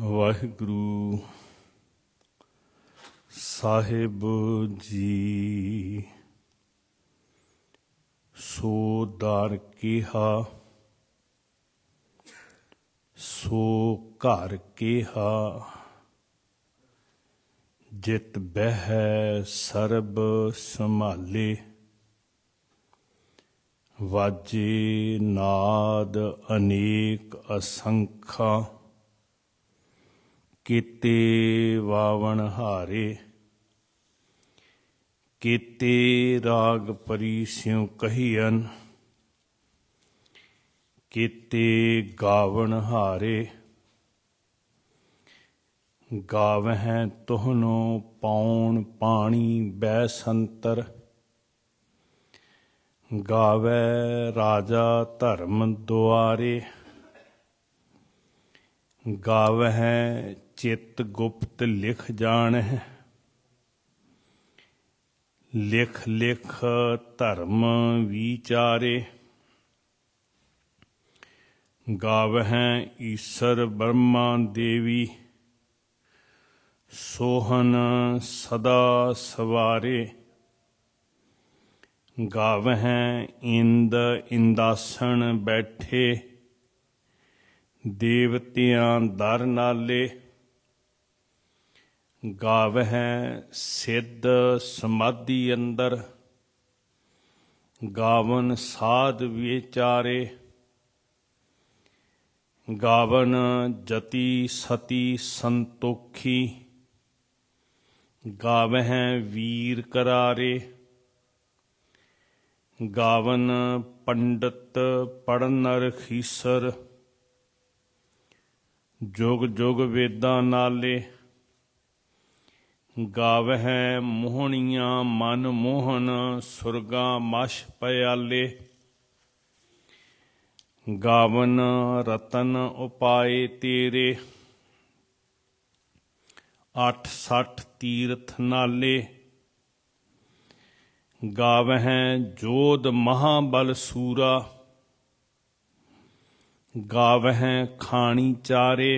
ਵਾਹਿਗੁਰੂ ਸਾਹਿਬ ਜੀ ਸੋ ਦਰ ਕਿਹਾ ਸੋ ਘਰ ਕਿਹਾ ਜਿਤ ਬਹਿ ਸਰਬ ਸੰਭਾਲੇ ਵਾਜੇ ਨਾਦ ਅਨੇਕ ਅਸੰਖਾ ਕੀਤੇ ਵਾਵਣ ਹਾਰੇ ਕੀਤੇ ਰਾਗ ਪਰੀ ਸਿਉ ਕਹੀਨ ਕੀਤੇ ਗਾਵਣ ਹਾਰੇ ਗਾਵਹਿ ਤੁਹਨੋ ਪਾਉਣ ਪਾਣੀ ਬੈ ਸੰਤਰ ਗਾਵੇ ਰਾਜਾ ਧਰਮ ਦੁਆਰੇ ਗਾਵਹਿ ਚਿਤ ਗੁਪਤ ਲਿਖ ਜਾਣ ਹੈ ਲਿਖ ਲਿਖ ਧਰਮ ਵਿਚਾਰੇ ਗਾਵਹਿ ਈਸ਼ਰ ਬ੍ਰਹਮਾ ਦੇਵੀ ਸੋਹਨ ਸਦਾ ਸਵਾਰੇ ਗਾਵਹਿ ਇੰਦ ਇੰਦਾਸਣ ਬੈਠੇ ਦੇਵਤਿਆਂ ਦਰ ਨਾਲੇ ਗਾਵਹਿ ਸਿੱਧ ਸਮਾਧੀ ਅੰਦਰ ਗਾਵਨ ਸਾਧ ਵਿਚਾਰੇ ਗਾਵਨ ਜਤੀ ਸਤੀ ਸੰਤੋਖੀ ਗਾਵਹਿ ਵੀਰ ਕਰਾਰੇ ਗਾਵਨ ਪੰਡਤ ਪੜਨ ਰਖੀਸਰ ਜੋਗ ਜੋਗ ਵੇਦਾਂ ਨਾਲੇ ਗਾਵਹਿ ਮੋਹਣੀਆਂ ਮਨ ਮੋਹਨ ਸੁਰਗਾ ਮਸ਼ ਪਿਆਲੇ ਗਾਵਨ ਰਤਨ ਉਪਾਏ ਤੇਰੇ 860 ਤੀਰਥ ਨਾਲੇ ਗਾਵਹਿ ਜੋਧ ਮਹਾਬਲ ਸੂਰਾ ਗਾਵਹਿ ਖਾਣੀ ਚਾਰੇ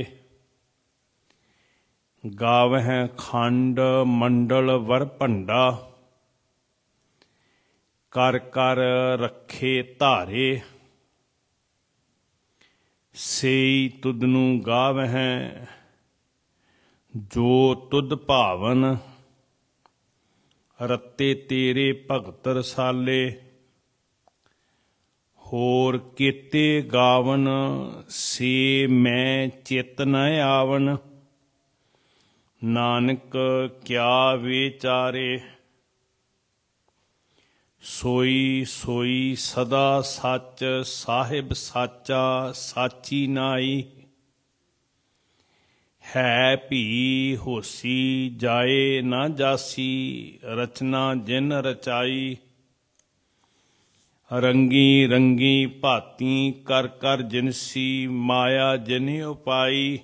ਗਾਵਹਿ ਖੰਡ ਮੰਡਲ ਵਰ ਭੰਡਾ ਕਰ ਕਰ ਰੱਖੇ ਧਾਰੇ ਸਈ ਤੁਦ ਨੂੰ ਗਾਵਹਿ ਜੋ ਤੁਦ ਭਾਵਨ ਰੱਤੇ ਤੇਰੇ ਭਗਤ ਰਸਾਲੇ ਹੋਰ ਕੀਤੇ ਗਾਵਨ ਸੇ ਮੈਂ ਚਿਤ ਨ ਆਵਨ ਨਾਨਕ ਕਿਆ ਵਿਚਾਰੇ ਸੋਈ ਸੋਈ ਸਦਾ ਸੱਚ ਸਾਹਿਬ ਸਾਚਾ ਸਾਚੀ ਨਾਈ ਹੈ ਭੀ ਹੋਸੀ ਜਾਏ ਨਾ ਜਾਸੀ ਰਚਨਾ ਜਿਨ ਰਚਾਈ ਰੰਗੀ ਰੰਗੀ ਭਾਤੀ ਕਰ ਕਰ ਜਿਨਸੀ ਮਾਇਆ ਜਿਨ ਉਪਾਈ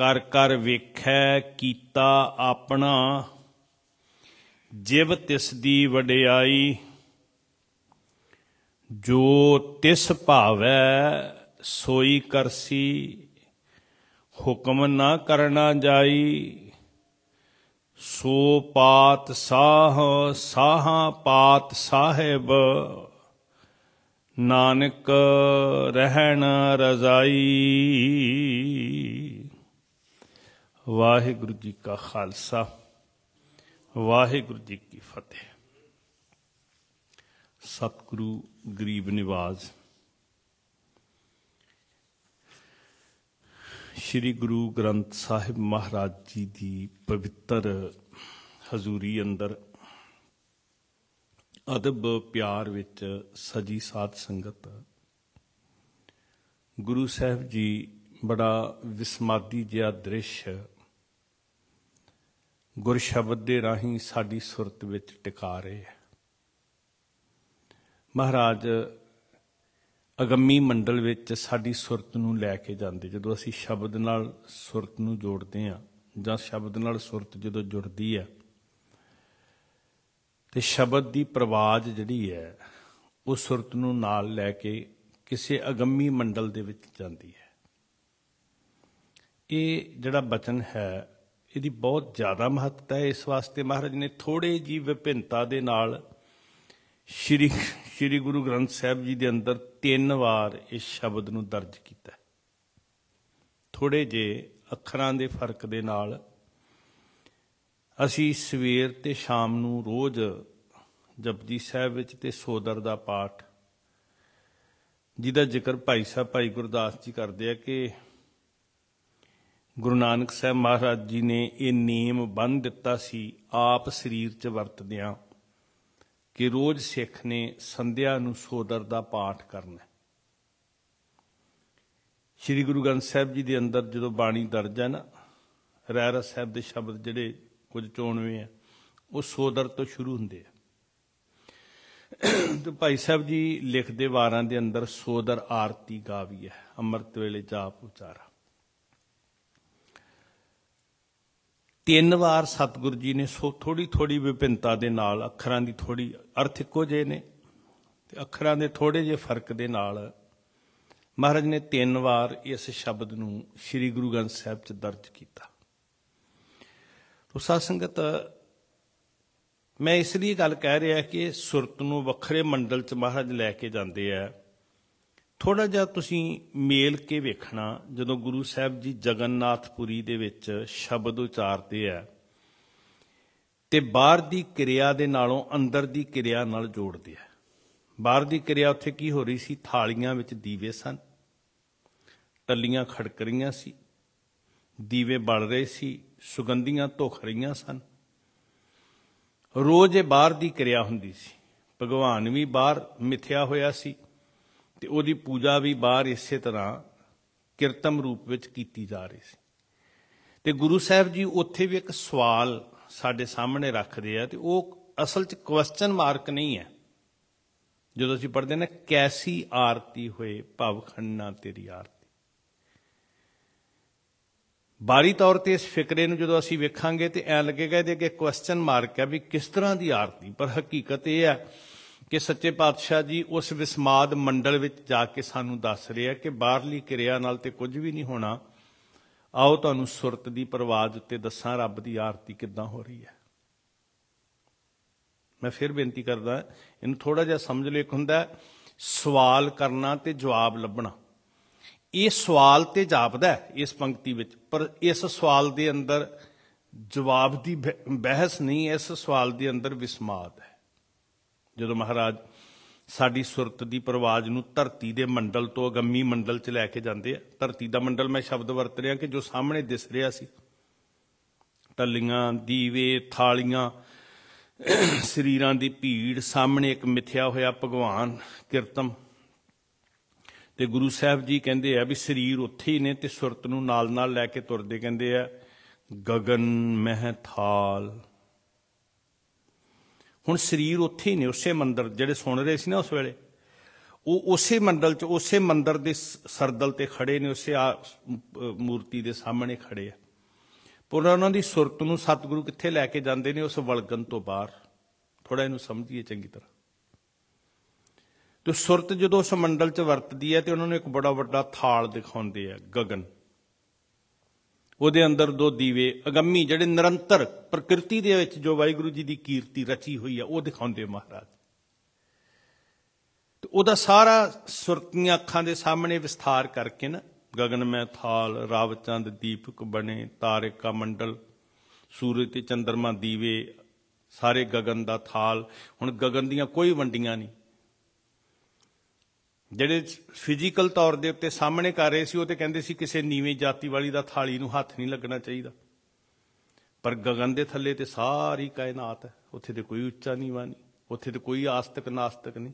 ਕਰ ਕਰ ਵੇਖੈ ਕੀਤਾ ਆਪਣਾ ਜਿਵ ਤਿਸ ਦੀ ਵਡਿਆਈ ਜੋ ਤਿਸ ਭਾਵੈ ਸੋਈ ਕਰਸੀ ਹੁਕਮ ਨਾ ਕਰਨਾ ਜਾਈ ਸੋ ਪਾਤ ਸਾਹ ਸਾਹਾ ਪਾਤ ਸਾਹਿਬ ਨਾਨਕ ਰਹਿਣ ਰਜ਼ਾਈ ਵਾਹਿਗੁਰੂ ਜੀ ਕਾ ਖਾਲਸਾ ਵਾਹਿਗੁਰੂ ਜੀ ਕੀ ਫਤਿਹ ਸਤਿਗੁਰੂ ਗਰੀਬ ਨਿਵਾਜ ਸ੍ਰੀ ਗੁਰੂ ਗ੍ਰੰਥ ਸਾਹਿਬ ਮਹਾਰਾਜ ਜੀ ਦੀ ਪਵਿੱਤਰ ਹਜ਼ੂਰੀ ਅੰਦਰ ਅਦਬ ਪਿਆਰ ਵਿੱਚ ਸਜੀ ਸਾਧ ਸੰਗਤ ਗੁਰੂ ਸਾਹਿਬ ਜੀ ਬੜਾ ਵਿਸਮਾਦੀ ਜਿਹਾ ਦ੍ਰਿਸ਼ ਗੁਰ ਸ਼ਬਦ ਦੇ ਰਾਹੀਂ ਸਾਡੀ ਸੁਰਤ ਵਿੱਚ ਟਿਕਾ ਰਹੇ ਹੈ ਮਹਾਰਾਜ ਅਗੰਮੀ ਮੰਡਲ ਵਿੱਚ ਸਾਡੀ ਸੁਰਤ ਨੂੰ ਲੈ ਕੇ ਜਾਂਦੇ ਜਦੋਂ ਅਸੀਂ ਸ਼ਬਦ ਨਾਲ ਸੁਰਤ ਨੂੰ ਜੋੜਦੇ ਆ ਜਾਂ ਸ਼ਬਦ ਨਾਲ ਸੁਰਤ ਜਦੋਂ ਜੁੜਦੀ ਆ ਤੇ ਸ਼ਬਦ ਦੀ ਪ੍ਰਵਾਜ ਜਿਹੜੀ ਹੈ ਉਹ ਸੁਰਤ ਨੂੰ ਨਾਲ ਲੈ ਕੇ ਕਿਸੇ ਅਗੰਮੀ ਮੰਡਲ ਦੇ ਵਿੱਚ ਜਾਂਦੀ ਹੈ ਇਹ ਜਿਹੜਾ ਬਚਨ ਹੈ ਇਹਦੀ ਬਹੁਤ ਜ਼ਿਆਦਾ ਮਹੱਤਤਾ ਹੈ ਇਸ ਵਾਸਤੇ ਮਹਾਰਾਜ ਨੇ ਥੋੜੇ ਜੀ ਵਿਭਿੰਨਤਾ ਦੇ ਨਾਲ ਸ਼੍ਰੀ ਸ਼੍ਰੀ ਗੁਰੂ ਗ੍ਰੰਥ ਸਾਹਿਬ ਜੀ ਦੇ ਅੰਦਰ ਤਿੰਨ ਵਾਰ ਇਸ ਸ਼ਬਦ ਨੂੰ ਦਰਜ ਕੀਤਾ ਥੋੜੇ ਜੇ ਅੱਖਰਾਂ ਦੇ ਫਰਕ ਦੇ ਨਾਲ ਅਸੀਂ ਸਵੇਰ ਤੇ ਸ਼ਾਮ ਨੂੰ ਰੋਜ਼ ਜਪਜੀ ਸਾਹਿਬ ਵਿੱਚ ਤੇ ਸੋਦਰ ਦਾ ਪਾਠ ਜਿਹਦਾ ਜ਼ਿਕਰ ਭਾਈ ਸਾਹਿਬ ਭਾਈ ਗੁਰਦਾਸ ਜੀ ਕਰਦੇ ਆ ਕਿ ਗੁਰੂ ਨਾਨਕ ਸਾਹਿਬ ਮਹਾਰਾਜ ਜੀ ਨੇ ਇਹ ਨੀਮ ਬੰਨ ਦਿੱਤਾ ਸੀ ਆਪ ਸਰੀਰ 'ਚ ਵਰਤਦਿਆਂ ਕਿ ਰੋਜ਼ ਸਿੱਖ ਨੇ ਸੰਧਿਆ ਨੂੰ ਸੋਦਰ ਦਾ ਪਾਠ ਕਰਨਾ ਸ੍ਰੀ ਗੁਰੂ ਗ੍ਰੰਥ ਸਾਹਿਬ ਜੀ ਦੇ ਅੰਦਰ ਜਦੋਂ ਬਾਣੀ ਦਰਜ ਹੈ ਨਾ ਰਾਇ ਰਸ ਸਾਹਿਬ ਦੇ ਸ਼ਬਦ ਜਿਹੜੇ ਕੁਝ ਚੋਣਵੇਂ ਆ ਉਹ ਸੋਦਰ ਤੋਂ ਸ਼ੁਰੂ ਹੁੰਦੇ ਆ ਤੇ ਭਾਈ ਸਾਹਿਬ ਜੀ ਲਿਖਦੇ ਵਾਰਾਂ ਦੇ ਅੰਦਰ ਸੋਦਰ ਆਰਤੀ ਗਾਵੀ ਹੈ ਅੰਮ੍ਰਿਤ ਵੇਲੇ ਜਾਪ ਉਚਾਰਾ ਤਿੰਨ ਵਾਰ ਸਤਿਗੁਰੂ ਜੀ ਨੇ ਸੋ ਥੋੜੀ ਥੋੜੀ ਵਿਭਿੰਨਤਾ ਦੇ ਨਾਲ ਅੱਖਰਾਂ ਦੀ ਥੋੜੀ ਅਰਥ ਇੱਕੋ ਜਿਹੇ ਨੇ ਤੇ ਅੱਖਰਾਂ ਦੇ ਥੋੜੇ ਜਿਹੇ ਫਰਕ ਦੇ ਨਾਲ ਮਹਾਰਾਜ ਨੇ ਤਿੰਨ ਵਾਰ ਇਸ ਸ਼ਬਦ ਨੂੰ ਸ੍ਰੀ ਗੁਰੂ ਗ੍ਰੰਥ ਸਾਹਿਬ 'ਚ ਦਰਜ ਕੀਤਾ ਤੋਂ ਸਾ ਸੰਗਤ ਮੈਂ ਇਸ ਲਈ ਗੱਲ ਕਹਿ ਰਿਹਾ ਕਿ ਸੁਰਤ ਨੂੰ ਵੱਖਰੇ ਮੰਡਲ 'ਚ ਮਹਾਰਾਜ ਲੈ ਕੇ ਜਾਂਦੇ ਆ ਥੋੜਾ ਜਿਹਾ ਤੁਸੀਂ ਮੇਲ ਕੇ ਵੇਖਣਾ ਜਦੋਂ ਗੁਰੂ ਸਾਹਿਬ ਜੀ ਜਗਨਨਾਥਪੁਰੀ ਦੇ ਵਿੱਚ ਸ਼ਬਦ ਉਚਾਰਦੇ ਆ ਤੇ ਬਾਹਰ ਦੀ ਕਿਰਿਆ ਦੇ ਨਾਲੋਂ ਅੰਦਰ ਦੀ ਕਿਰਿਆ ਨਾਲ ਜੋੜਦੇ ਆ ਬਾਹਰ ਦੀ ਕਿਰਿਆ ਉੱਥੇ ਕੀ ਹੋ ਰਹੀ ਸੀ ਥਾਲੀਆਂ ਵਿੱਚ ਦੀਵੇ ਸਨ ਟੱਲੀਆਂ ਖੜਕ ਰਹੀਆਂ ਸੀ ਦੀਵੇ ਬਲ ਰਹੇ ਸੀ ਸੁਗੰਧੀਆਂ ਧੁਖ ਰਹੀਆਂ ਸਨ ਰੋਜ਼ ਇਹ ਬਾਹਰ ਦੀ ਕਿਰਿਆ ਹੁੰਦੀ ਸੀ ਭਗਵਾਨ ਵੀ ਬਾਹਰ ਮਿਥਿਆ ਹੋਇਆ ਸੀ ਤੇ ਉਹਦੀ ਪੂਜਾ ਵੀ ਬਾਹਰ ਇਸੇ ਤਰ੍ਹਾਂ ਕੀਰਤਮ ਰੂਪ ਵਿੱਚ ਕੀਤੀ ਜਾ ਰਹੀ ਸੀ ਤੇ ਗੁਰੂ ਸਾਹਿਬ ਜੀ ਉੱਥੇ ਵੀ ਇੱਕ ਸਵਾਲ ਸਾਡੇ ਸਾਹਮਣੇ ਰੱਖਦੇ ਆ ਤੇ ਉਹ ਅਸਲ 'ਚ ਕੁਐਸਚਨ ਮਾਰਕ ਨਹੀਂ ਹੈ ਜਦੋਂ ਅਸੀਂ ਪੜ੍ਹਦੇ ਨੇ ਕੈਸੀ ਆਰਤੀ ਹੋਏ ਭਵ ਖੰਨਾ ਤੇਰੀ ਆਰਤੀ ਬਾਰੀ ਤੌਰ ਤੇ ਇਸ ਫਿਕਰੇ ਨੂੰ ਜਦੋਂ ਅਸੀਂ ਵੇਖਾਂਗੇ ਤੇ ਐ ਲੱਗੇਗਾ ਇਹਦੇ ਅੱਗੇ ਕੁਐਸਚਨ ਮਾਰਕ ਹੈ ਵੀ ਕਿਸ ਤਰ੍ਹਾਂ ਦੀ ਆਰਤੀ ਪਰ ਹਕੀਕਤ ਇਹ ਹੈ ਕਿ ਸੱਚੇ ਪਾਤਸ਼ਾਹ ਜੀ ਉਸ ਵਿਸਮਾਦ ਮੰਡਲ ਵਿੱਚ ਜਾ ਕੇ ਸਾਨੂੰ ਦੱਸ ਰਿਹਾ ਕਿ ਬਾਹਰਲੀ ਕਿਰਿਆ ਨਾਲ ਤੇ ਕੁਝ ਵੀ ਨਹੀਂ ਹੋਣਾ ਆਓ ਤੁਹਾਨੂੰ ਸੁਰਤ ਦੀ ਪ੍ਰਵਾਜ ਉੱਤੇ ਦੱਸਾਂ ਰੱਬ ਦੀ ਆਰਤੀ ਕਿੱਦਾਂ ਹੋ ਰਹੀ ਹੈ ਮੈਂ ਫਿਰ ਬੇਨਤੀ ਕਰਦਾ ਇਹਨੂੰ ਥੋੜਾ ਜਿਹਾ ਸਮਝ ਲੈ ਇੱਕ ਹੁੰਦਾ ਸਵਾਲ ਕਰਨਾ ਤੇ ਜਵਾਬ ਲੱਭਣਾ ਇਹ ਸਵਾਲ ਤੇ ਜਾਪਦਾ ਇਸ ਪੰਕਤੀ ਵਿੱਚ ਪਰ ਇਸ ਸਵਾਲ ਦੇ ਅੰਦਰ ਜਵਾਬ ਦੀ ਬਹਿਸ ਨਹੀਂ ਇਸ ਸਵਾਲ ਦੇ ਅੰਦਰ ਵਿਸਮਾਦ ਹੈ ਜਦੋਂ ਮਹਾਰਾਜ ਸਾਡੀ ਸੁਰਤ ਦੀ ਪ੍ਰਵਾਜ ਨੂੰ ਧਰਤੀ ਦੇ ਮੰਡਲ ਤੋਂ ਅਗੰਮੀ ਮੰਡਲ 'ਚ ਲੈ ਕੇ ਜਾਂਦੇ ਆ ਧਰਤੀ ਦਾ ਮੰਡਲ ਮੈਂ ਸ਼ਬਦ ਵਰਤ ਰਿਹਾ ਕਿ ਜੋ ਸਾਹਮਣੇ ਦਿਸ ਰਿਹਾ ਸੀ ਟੱਲੀਆਂ ਦੀਵੇ ਥਾਲੀਆਂ ਸਰੀਰਾਂ ਦੀ ਭੀੜ ਸਾਹਮਣੇ ਇੱਕ ਮਿੱਥਿਆ ਹੋਇਆ ਭਗਵਾਨ ਕੀਰਤਮ ਤੇ ਗੁਰੂ ਸਾਹਿਬ ਜੀ ਕਹਿੰਦੇ ਆ ਵੀ ਸਰੀਰ ਉੱਥੇ ਹੀ ਨੇ ਤੇ ਸੁਰਤ ਨੂੰ ਨਾਲ-ਨਾਲ ਲੈ ਕੇ ਤੁਰਦੇ ਕਹਿੰਦੇ ਆ ਗगन ਮਹਿ ਥਾਲ ਹੁਣ ਸਰੀਰ ਉੱਥੇ ਹੀ ਨੇ ਉਸੇ ਮੰਦਰ ਜਿਹੜੇ ਸੁਣ ਰਹੇ ਸੀ ਨਾ ਉਸ ਵੇਲੇ ਉਹ ਉਸੇ ਮੰਡਲ 'ਚ ਉਸੇ ਮੰਦਰ ਦੇ ਸਰਦਲ ਤੇ ਖੜੇ ਨੇ ਉਸੇ ਮੂਰਤੀ ਦੇ ਸਾਹਮਣੇ ਖੜੇ ਆ ਪਰ ਉਹਨਾਂ ਦੀ ਸੁਰਤ ਨੂੰ ਸਤਿਗੁਰੂ ਕਿੱਥੇ ਲੈ ਕੇ ਜਾਂਦੇ ਨੇ ਉਸ ਵਲਗਨ ਤੋਂ ਬਾਹਰ ਥੋੜਾ ਇਹਨੂੰ ਸਮਝੀਏ ਚੰਗੀ ਤਰ੍ਹਾਂ ਤੇ ਸੁਰਤ ਜਦੋਂ ਉਸ ਮੰਡਲ 'ਚ ਵਰਤਦੀ ਹੈ ਤੇ ਉਹਨਾਂ ਨੂੰ ਇੱਕ ਬੜਾ ਵੱਡਾ ਥਾਲ ਦਿਖਾਉਂਦੇ ਆ ਗਗਨ ਉਹਦੇ ਅੰਦਰ ਦੋ ਦੀਵੇ ਅਗੰਮੀ ਜਿਹੜੇ ਨਿਰੰਤਰ ਪ੍ਰਕਿਰਤੀ ਦੇ ਵਿੱਚ ਜੋ ਵਾਹਿਗੁਰੂ ਜੀ ਦੀ ਕੀਰਤੀ ਰਚੀ ਹੋਈ ਆ ਉਹ ਦਿਖਾਉਂਦੇ ਮਹਾਰਾਜ ਤੇ ਉਹਦਾ ਸਾਰਾ ਸੁਰਤੀਆਂ ਅੱਖਾਂ ਦੇ ਸਾਹਮਣੇ ਵਿਸਥਾਰ ਕਰਕੇ ਨਾ ਗगन ਮੈਂ ਥਾਲ ਚੰਦ ਦੀਪਕ ਬਣੇ ਤਾਰਿਕਾ ਮੰਡਲ ਸੂਰਜ ਤੇ ਚੰਦਰਮਾ ਦੀਵੇ ਸਾਰੇ ਗगन ਦਾ ਥਾਲ ਹੁਣ ਗगन ਦੀਆਂ ਕੋਈ ਵੰਡੀਆਂ ਨਹੀਂ ਜਿਹੜੇ ਫਿਜ਼ੀਕਲ ਤੌਰ ਦੇ ਉੱਤੇ ਸਾਹਮਣੇ ਕਰ ਰਹੇ ਸੀ ਉਹ ਤੇ ਕਹਿੰਦੇ ਸੀ ਕਿਸੇ ਨੀਵੇਂ ਜਾਤੀ ਵਾਲੀ ਦਾ ਥਾਲੀ ਨੂੰ ਹੱਥ ਨਹੀਂ ਲੱਗਣਾ ਚਾਹੀਦਾ ਪਰ ਗगन ਦੇ ਥੱਲੇ ਤੇ ਸਾਰੀ ਕਾਇਨਾਤ ਹੈ ਉੱਥੇ ਤੇ ਕੋਈ ਉੱਚਾ ਨੀਵਾ ਨਹੀਂ ਉੱਥੇ ਤੇ ਕੋਈ ਆਸਤਕ ਨਾਸਤਕ ਨਹੀਂ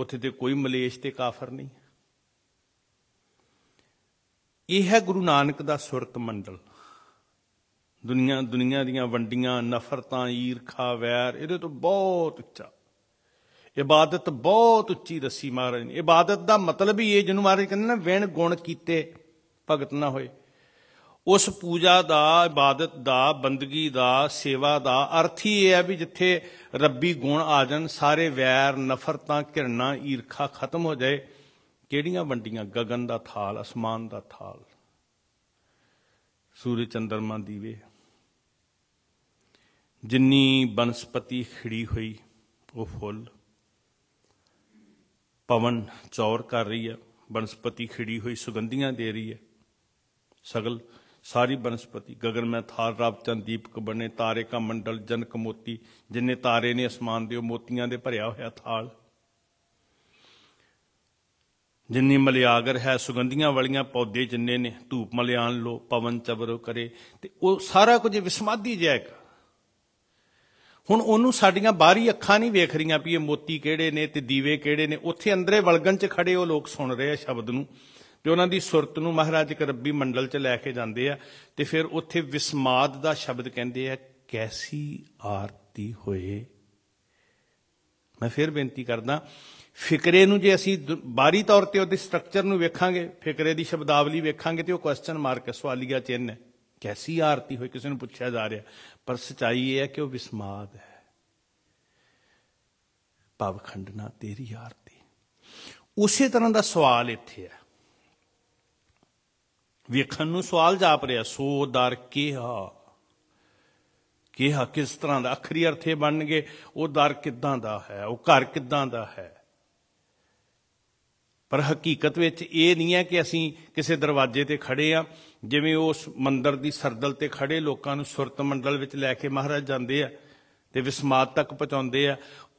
ਉੱਥੇ ਤੇ ਕੋਈ ਮਲੇਸ਼ ਤੇ ਕਾਫਰ ਨਹੀਂ ਇਹ ਹੈ ਗੁਰੂ ਨਾਨਕ ਦਾ ਸੁਰਤ ਮੰਡਲ ਦੁਨੀਆ ਦੁਨੀਆ ਦੀਆਂ ਵੰਡੀਆਂ ਨਫ਼ਰਤਾਂ ਈਰਖਾ ਵੈਰ ਇਹਦੇ ਤੋਂ ਬਹੁਤ ਉੱਚਾ ਇਬਾਦਤ ਬਹੁਤ ਉੱਚੀ ਦੱਸੀ ਮਹਾਰਾਜ ਨੇ ਇਬਾਦਤ ਦਾ ਮਤਲਬ ਹੀ ਇਹ ਜਿਹਨੂੰ ਮਹਾਰਾਜ ਕਹਿੰਦੇ ਨੇ ਵਿਣ ਗੁਣ ਕੀਤੇ ਭਗਤ ਨਾ ਹੋਏ ਉਸ ਪੂਜਾ ਦਾ ਇਬਾਦਤ ਦਾ ਬੰਦਗੀ ਦਾ ਸੇਵਾ ਦਾ ਅਰਥ ਹੀ ਇਹ ਹੈ ਵੀ ਜਿੱਥੇ ਰੱਬੀ ਗੁਣ ਆ ਜਾਣ ਸਾਰੇ ਵੈਰ ਨਫ਼ਰਤਾਂ ਘਿਰਣਾ ਈਰਖਾ ਖਤਮ ਹੋ ਜਾਏ ਕਿਹੜੀਆਂ ਵੰਡੀਆਂ ਗगन ਦਾ ਥਾਲ ਅਸਮਾਨ ਦਾ ਥਾਲ ਸੂਰਜ ਚੰਦਰਮਾ ਦੀਵੇ ਜਿੰਨੀ ਬਨਸਪਤੀ ਖੜੀ ਹੋਈ ਉਹ ਫੁੱਲ ਪਵਨ ਚੌਰ ਕਰ ਰਹੀ ਹੈ ਬਨਸਪਤੀ ਖਿੜੀ ਹੋਈ ਸੁਗੰਧੀਆਂ ਦੇ ਰਹੀ ਹੈ ਸਗਲ ਸਾਰੀ ਬਨਸਪਤੀ ਗਗਨ ਮੈਂ ਥਾਰ ਰਬ ਚੰਦ ਦੀਪਕ ਬਣੇ ਤਾਰੇ ਕਾ ਮੰਡਲ ਜਨਕ ਮੋਤੀ ਜਿੰਨੇ ਤਾਰੇ ਨੇ ਅਸਮਾਨ ਦੇ ਮੋਤੀਆਂ ਦੇ ਭਰਿਆ ਹੋਇਆ ਥਾਲ ਜਿੰਨੀ ਮਲਿਆਗਰ ਹੈ ਸੁਗੰਧੀਆਂ ਵਾਲੀਆਂ ਪੌਦੇ ਜਿੰਨੇ ਨੇ ਧੂਪ ਮਲਿਆਣ ਲੋ ਪਵਨ ਚਵਰੋ ਕਰੇ ਤੇ ਉਹ ਸਾਰਾ ਕੁਝ ਵਿਸਮਾਦੀ ਜਾਏਗਾ ਹੁਣ ਉਹਨੂੰ ਸਾਡੀਆਂ ਬਾਹਰੀ ਅੱਖਾਂ ਨਹੀਂ ਵੇਖ ਰਹੀਆਂ ਵੀ ਇਹ ਮੋਤੀ ਕਿਹੜੇ ਨੇ ਤੇ ਦੀਵੇ ਕਿਹੜੇ ਨੇ ਉੱਥੇ ਅੰਦਰੇ ਵਲਗਨ 'ਚ ਖੜੇ ਉਹ ਲੋਕ ਸੁਣ ਰਹੇ ਆ ਸ਼ਬਦ ਨੂੰ ਤੇ ਉਹਨਾਂ ਦੀ ਸੁਰਤ ਨੂੰ ਮਹਾਰਾਜ ਰੱਬੀ ਮੰਡਲ 'ਚ ਲੈ ਕੇ ਜਾਂਦੇ ਆ ਤੇ ਫਿਰ ਉੱਥੇ ਵਿਸਮਾਦ ਦਾ ਸ਼ਬਦ ਕਹਿੰਦੇ ਆ ਕੈਸੀ ਆਰਤੀ ਹੋਏ ਮੈਂ ਫਿਰ ਬੇਨਤੀ ਕਰਦਾ ਫਿਕਰੇ ਨੂੰ ਜੇ ਅਸੀਂ ਬਾਹਰੀ ਤੌਰ ਤੇ ਉਹਦੇ ਸਟਰਕਚਰ ਨੂੰ ਵੇਖਾਂਗੇ ਫਿਕਰੇ ਦੀ ਸ਼ਬਦਾਵਲੀ ਵੇਖਾਂਗੇ ਤੇ ਉਹ ਕੁਐਸਚਨ ਮਾਰਕ ਸਵਾਲੀਆ ਚਿੰਨ੍ਹ ਹੈ ਕੈਸੀ ਆਰਤੀ ਹੋਈ ਕਿਸੇ ਨੂੰ ਪੁੱਛਿਆ ਜਾ ਰਿਹਾ ਪਰ ਸਚਾਈ ਇਹ ਹੈ ਕਿ ਉਹ ਵਿਸਮਾਦ ਹੈ ਪਵ ਖੰਡਨਾ ਤੇਰੀ ਆਰਤੀ ਉਸੇ ਤਰ੍ਹਾਂ ਦਾ ਸਵਾਲ ਇੱਥੇ ਹੈ ਵੇਖਣ ਨੂੰ ਸਵਾਲ ਜਾਪ ਰਿਹਾ ਸੋ ਦਰ ਕਿਹਾ ਕਿਹਾ ਕਿਸ ਤਰ੍ਹਾਂ ਦਾ ਅਖਰੀ ਅਰਥੇ ਬਣਨਗੇ ਉਹ ਦਰ ਕਿਦਾਂ ਦਾ ਹੈ ਉਹ ਘਰ ਕਿਦਾਂ ਦਾ ਹੈ ਪਰ ਹਕੀਕਤ ਵਿੱਚ ਇਹ ਨਹੀਂ ਹੈ ਕਿ ਅਸੀਂ ਕਿਸੇ ਦਰਵਾਜ਼ੇ ਤੇ ਖੜੇ ਆ ਜਿਵੇਂ ਉਸ ਮੰਦਰ ਦੀ ਸਰਦਲ ਤੇ ਖੜੇ ਲੋਕਾਂ ਨੂੰ ਸੁਰਤ ਮੰਡਲ ਵਿੱਚ ਲੈ ਕੇ ਮਹਾਰਾਜ ਜਾਂਦੇ ਆ ਤੇ ਵਿਸਮਾਤ ਤੱਕ ਪਹੁੰਚਾਉਂਦੇ ਆ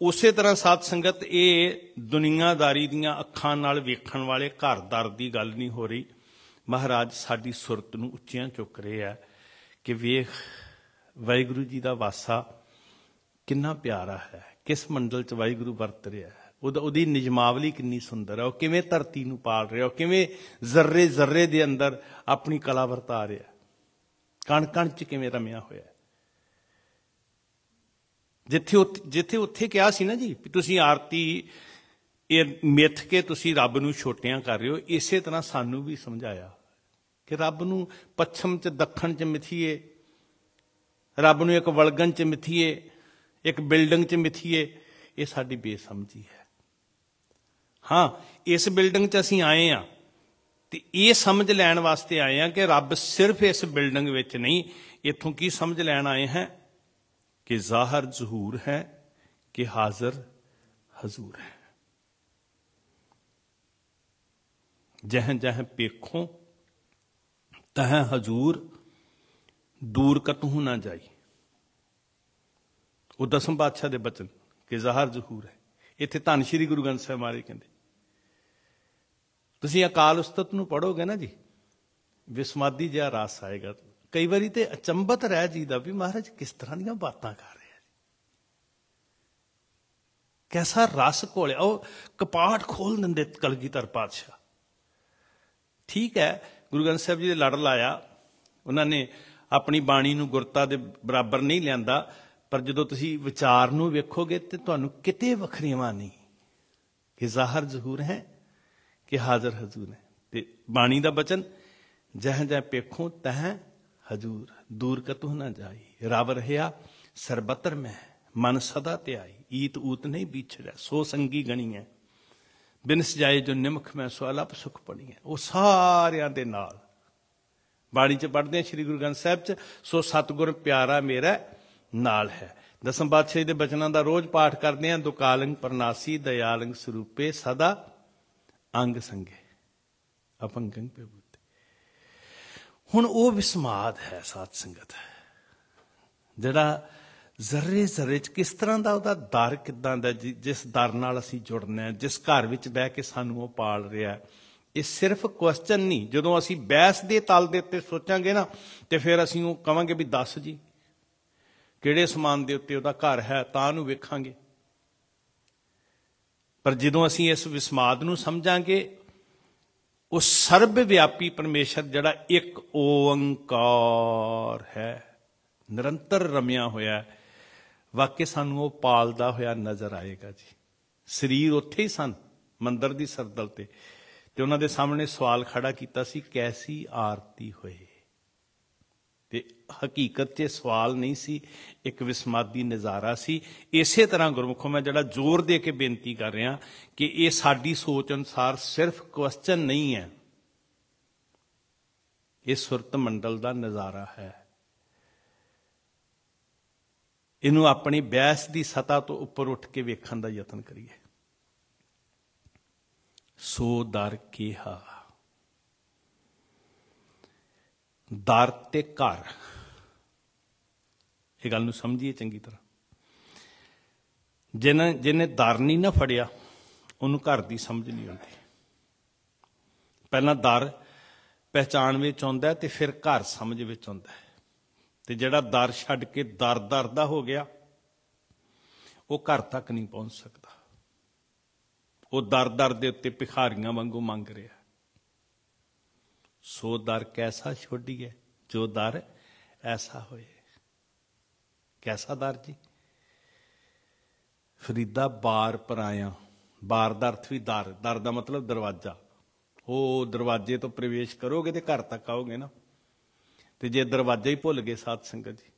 ਉਸੇ ਤਰ੍ਹਾਂ ਸਾਧ ਸੰਗਤ ਇਹ ਦੁਨੀਆਦਾਰੀ ਦੀਆਂ ਅੱਖਾਂ ਨਾਲ ਵੇਖਣ ਵਾਲੇ ਘਰਦਾਰ ਦੀ ਗੱਲ ਨਹੀਂ ਹੋ ਰਹੀ ਮਹਾਰਾਜ ਸਾਡੀ ਸੁਰਤ ਨੂੰ ਉੱਚੀਆਂ ਚੁੱਕ ਰਹੇ ਆ ਕਿ ਵੇਖ ਵਾਹਿਗੁਰੂ ਜੀ ਦਾ ਵਾਸਾ ਕਿੰਨਾ ਪਿਆਰਾ ਹੈ ਕਿਸ ਮੰਡਲ 'ਚ ਵਾਹਿਗੁਰੂ ਵਰਤ ਰਿਹਾ ਹੈ ਉਹਦਾ ਉਹਦੀ ਨਿਜਮਾਵਲੀ ਕਿੰਨੀ ਸੁੰਦਰ ਹੈ ਉਹ ਕਿਵੇਂ ਧਰਤੀ ਨੂੰ ਪਾਲ ਰਿਹਾ ਉਹ ਕਿਵੇਂ ਜ਼ਰਰੇ ਜ਼ਰਰੇ ਦੇ ਅੰਦਰ ਆਪਣੀ ਕਲਾ ਵਰਤਾ ਰਿਹਾ ਕਣ ਕਣ ਚ ਕਿਵੇਂ ਰਮਿਆ ਹੋਇਆ ਜਿੱਥੇ ਜਿੱਥੇ ਉੱਥੇ ਕਿਹਾ ਸੀ ਨਾ ਜੀ ਤੁਸੀਂ ਆਰਤੀ ਇਹ ਮਿੱਥ ਕੇ ਤੁਸੀਂ ਰੱਬ ਨੂੰ ਛੋਟਿਆਂ ਕਰ ਰਹੇ ਹੋ ਇਸੇ ਤਰ੍ਹਾਂ ਸਾਨੂੰ ਵੀ ਸਮਝਾਇਆ ਕਿ ਰੱਬ ਨੂੰ ਪੱਛਮ ਚ ਦੱਖਣ ਚ ਮਿਥੀਏ ਰੱਬ ਨੂੰ ਇੱਕ ਵਲਗਨ ਚ ਮਿਥੀਏ ਇੱਕ ਬਿਲਡਿੰਗ ਚ ਮਿਥੀਏ ਇਹ ਸਾਡੀ ਬੇਸਮਝੀ ਹੈ ਹਾਂ ਇਸ ਬਿਲਡਿੰਗ 'ਚ ਅਸੀਂ ਆਏ ਆ ਤੇ ਇਹ ਸਮਝ ਲੈਣ ਵਾਸਤੇ ਆਏ ਆ ਕਿ ਰੱਬ ਸਿਰਫ ਇਸ ਬਿਲਡਿੰਗ ਵਿੱਚ ਨਹੀਂ ਇੱਥੋਂ ਕੀ ਸਮਝ ਲੈਣ ਆਏ ਹੈ ਕਿ ਜ਼ਾਹਰ ਜ਼ਹੂਰ ਹੈ ਕਿ ਹਾਜ਼ਰ ਹਜ਼ੂਰ ਹੈ ਜਹਾਂ ਜਹਾਂ ਪੇਖੋ ਤਹ ਹਜ਼ੂਰ ਦੂਰ ਹੋ ਨਾ ਜਾਈ ਉਹ ਦਸਮ ਪਾਤਸ਼ਾਹ ਦੇ ਬਚਨ ਕਿ ਜ਼ਾਹਰ ਜ਼ਹੂਰ ਹੈ ਇੱਥੇ ਧੰਨ ਸ਼੍ਰੀ ਗੁਰੂ ਗ੍ਰੰਥ ਸਾਹਿਬ ਮਾਰੇ ਕਹਿੰਦੇ ਤੁਸੀਂ ਅਕਾਲ ਉਸਤਤ ਨੂੰ ਪੜੋਗੇ ਨਾ ਜੀ ਵਿਸਮਾਦੀ ਜਿਹਾ ਰਸ ਆਏਗਾ ਕਈ ਵਾਰੀ ਤੇ ਅਚੰਬਤ ਰਹਿ ਜੀਦਾ ਵੀ ਮਹਾਰਾਜ ਕਿਸ ਤਰ੍ਹਾਂ ਦੀਆਂ ਬਾਤਾਂ ਕਰ ਰਿਹਾ ਹੈ ਜੀ ਕੈਸਾ ਰਸ ਕੋਲੇ ਉਹ ਕਪਾਟ ਖੋਲ ਦਿੰਦੇ ਕਲਗੀਧਰ ਪਾਤਸ਼ਾਹ ਠੀਕ ਹੈ ਗੁਰੂ ਗ੍ਰੰਥ ਸਾਹਿਬ ਜੀ ਦੇ ਲੜ ਲਾਇਆ ਉਹਨਾਂ ਨੇ ਆਪਣੀ ਬਾਣੀ ਨੂੰ ਗੁਰਤਾ ਦੇ ਬਰਾਬਰ ਨਹੀਂ ਲਿਆਂਦਾ ਪਰ ਜਦੋਂ ਤੁਸੀਂ ਵਿਚਾਰ ਨੂੰ ਵੇਖੋਗੇ ਤੇ ਤੁਹਾਨੂੰ ਕਿਤੇ ਵੱਖਰੀਆਂ ਨਹੀਂ ਕਿ ਜ਼ਾਹਰ ਜ਼ਹੂਰ ਹੈ ਕਿ ਹਾਜ਼ਰ ਹਜ਼ੂਰ ਹੈ ਤੇ ਬਾਣੀ ਦਾ ਬਚਨ ਜਹ ਜਹ ਪੇਖੋ ਤਹ ਹਜ਼ੂਰ ਦੂਰ ਕਤੂ ਨਾ ਜਾਈ ਰਵ ਰਹਿਆ ਸਰਬਤਰ ਮੈਂ ਮਨ ਸਦਾ ਧਿਆਈ ਈਤ ਊਤ ਨਹੀਂ ਵਿਛੜਿਆ ਸੋ ਸੰਗੀ ਗਣੀ ਹੈ ਬਿਨ ਸਜਾਏ ਜੋ ਨਿਮਖ ਮੈਂ ਸੋ ਅਲਪ ਸੁਖ ਪਣੀ ਹੈ ਉਹ ਸਾਰਿਆਂ ਦੇ ਨਾਲ ਬਾਣੀ ਚ ਪੜਦੇ ਆ ਸ੍ਰੀ ਗੁਰੂ ਗ੍ਰੰਥ ਸਾਹਿਬ ਚ ਸੋ ਸਤਗੁਰ ਪਿਆਰਾ ਮੇਰਾ ਨਾਲ ਹੈ ਦਸਮ ਬਾਦਸ਼ਾਹ ਦੇ ਬਚਨਾਂ ਦਾ ਰੋਜ਼ ਪਾਠ ਕਰਦੇ ਆ ਦੁਕਾਲੰਗ ਪਰਨਾਸੀ ਦਇਆਲੰਗ ਸਰੂਪੇ ਸਦਾ ਅੰਗ ਸੰਗੇ ਅਪੰਗੰ ਪੇ ਬੁੱਤੇ ਹੁਣ ਉਹ ਵਿਸਮਾਦ ਹੈ ਸਾਧ ਸੰਗਤ ਜਿਹੜਾ ਜ਼ਰੇ ਜ਼ਰੇ ਚ ਕਿਸ ਤਰ੍ਹਾਂ ਦਾ ਉਹਦਾ ਦਰ ਕਿਦਾਂ ਦਾ ਜਿਸ ਦਰ ਨਾਲ ਅਸੀਂ ਜੁੜਨੇ ਆ ਜਿਸ ਘਰ ਵਿੱਚ ਬਹਿ ਕੇ ਸਾਨੂੰ ਉਹ ਪਾਲ ਰਿਹਾ ਇਹ ਸਿਰਫ ਕੁਐਸਚਨ ਨਹੀਂ ਜਦੋਂ ਅਸੀਂ ਬਹਿਸ ਦੇ ਤਲ ਦੇ ਉੱਤੇ ਸੋਚਾਂਗੇ ਨਾ ਤੇ ਫਿਰ ਅਸੀਂ ਉਹ ਕਵਾਂਗੇ ਵੀ ਦੱਸ ਜੀ ਕਿਹੜੇ ਸਮਾਨ ਦੇ ਉੱਤੇ ਉਹਦਾ ਘਰ ਹੈ ਤਾਂ ਉਹਨੂੰ ਵੇਖਾਂਗੇ ਪਰ ਜਦੋਂ ਅਸੀਂ ਇਸ ਵਿਸਮਾਦ ਨੂੰ ਸਮਝਾਂਗੇ ਉਹ ਸਰਬ ਵਿਆਪੀ ਪਰਮੇਸ਼ਰ ਜਿਹੜਾ ਇੱਕ ਓੰਕਾਰ ਹੈ ਨਿਰੰਤਰ ਰਮਿਆ ਹੋਇਆ ਵਾਕੇ ਸਾਨੂੰ ਉਹ ਪਾਲਦਾ ਹੋਇਆ ਨਜ਼ਰ ਆਏਗਾ ਜੀ ਸਰੀਰ ਉੱਥੇ ਹੀ ਸਨ ਮੰਦਰ ਦੀ ਸਰਦਲ ਤੇ ਤੇ ਉਹਨਾਂ ਦੇ ਸਾਹਮਣੇ ਸਵਾਲ ਖੜਾ ਕੀਤਾ ਸੀ ਕੈਸੀ ਆਰਤੀ ਹੋਏ ਤੇ ਹਕੀਕਤ 'ਚ ਸਵਾਲ ਨਹੀਂ ਸੀ ਇੱਕ ਵਿਸਮਾਦੀ ਨਜ਼ਾਰਾ ਸੀ ਇਸੇ ਤਰ੍ਹਾਂ ਗੁਰਮੁਖੋ ਮੈਂ ਜਿਹੜਾ ਜ਼ੋਰ ਦੇ ਕੇ ਬੇਨਤੀ ਕਰ ਰਿਹਾ ਕਿ ਇਹ ਸਾਡੀ ਸੋਚ ਅਨੁਸਾਰ ਸਿਰਫ ਕੁਐਸਚਨ ਨਹੀਂ ਹੈ ਇਹ ਸੁਰਤ ਮੰਡਲ ਦਾ ਨਜ਼ਾਰਾ ਹੈ ਇਹਨੂੰ ਆਪਣੀ ਬਹਿਸ ਦੀ ਸਤਾ ਤੋਂ ਉੱਪਰ ਉੱਠ ਕੇ ਵੇਖਣ ਦਾ ਯਤਨ ਕਰੀਏ ਸੋ ਦਰ ਹਾ ਦਰ ਤੇ ਘਰ ਇਹ ਗੱਲ ਨੂੰ ਸਮਝੀਏ ਚੰਗੀ ਤਰ੍ਹਾਂ ਜਿਨ ਜਿਨੇ ਦਰ ਨਹੀਂ ਨਾ ਫੜਿਆ ਉਹਨੂੰ ਘਰ ਦੀ ਸਮਝ ਨਹੀਂ ਆਉਂਦੀ ਪਹਿਲਾਂ ਦਰ ਪਹਿਚਾਣ ਵਿੱਚ ਆਉਂਦਾ ਤੇ ਫਿਰ ਘਰ ਸਮਝ ਵਿੱਚ ਆਉਂਦਾ ਤੇ ਜਿਹੜਾ ਦਰ ਛੱਡ ਕੇ ਦਰ ਦਰ ਦਾ ਹੋ ਗਿਆ ਉਹ ਘਰ ਤੱਕ ਨਹੀਂ ਪਹੁੰਚ ਸਕਦਾ ਉਹ ਦਰ ਦਰ ਦੇ ਉੱਤੇ ਭਿਖਾਰੀਆਂ ਵਾਂਗੂ ਮੰਗ ਰਿਹਾ ਸੋ ਦਰ ਕੈਸਾ ਛੋਡੀਐ ਜੋ ਦਰ ਐਸਾ ਹੋਏ ਕੈਸਾ ਦਰ ਜੀ ਫਰੀਦਾ ਬਾਰ ਪਰਾਇਆ ਬਾਰ ਦਾ ਅਰਥ ਵੀ ਦਰ ਦਰ ਦਾ ਮਤਲਬ ਦਰਵਾਜ਼ਾ ਉਹ ਦਰਵਾਜ਼ੇ ਤੋਂ ਪ੍ਰਵੇਸ਼ ਕਰੋਗੇ ਤੇ ਘਰ ਤੱਕ ਆਓਗੇ ਨਾ ਤੇ ਜੇ ਦਰਵਾਜ਼ਾ ਹੀ ਭੁੱਲ ਗਏ ਸਾਧ ਸੰਗਤ ਜੀ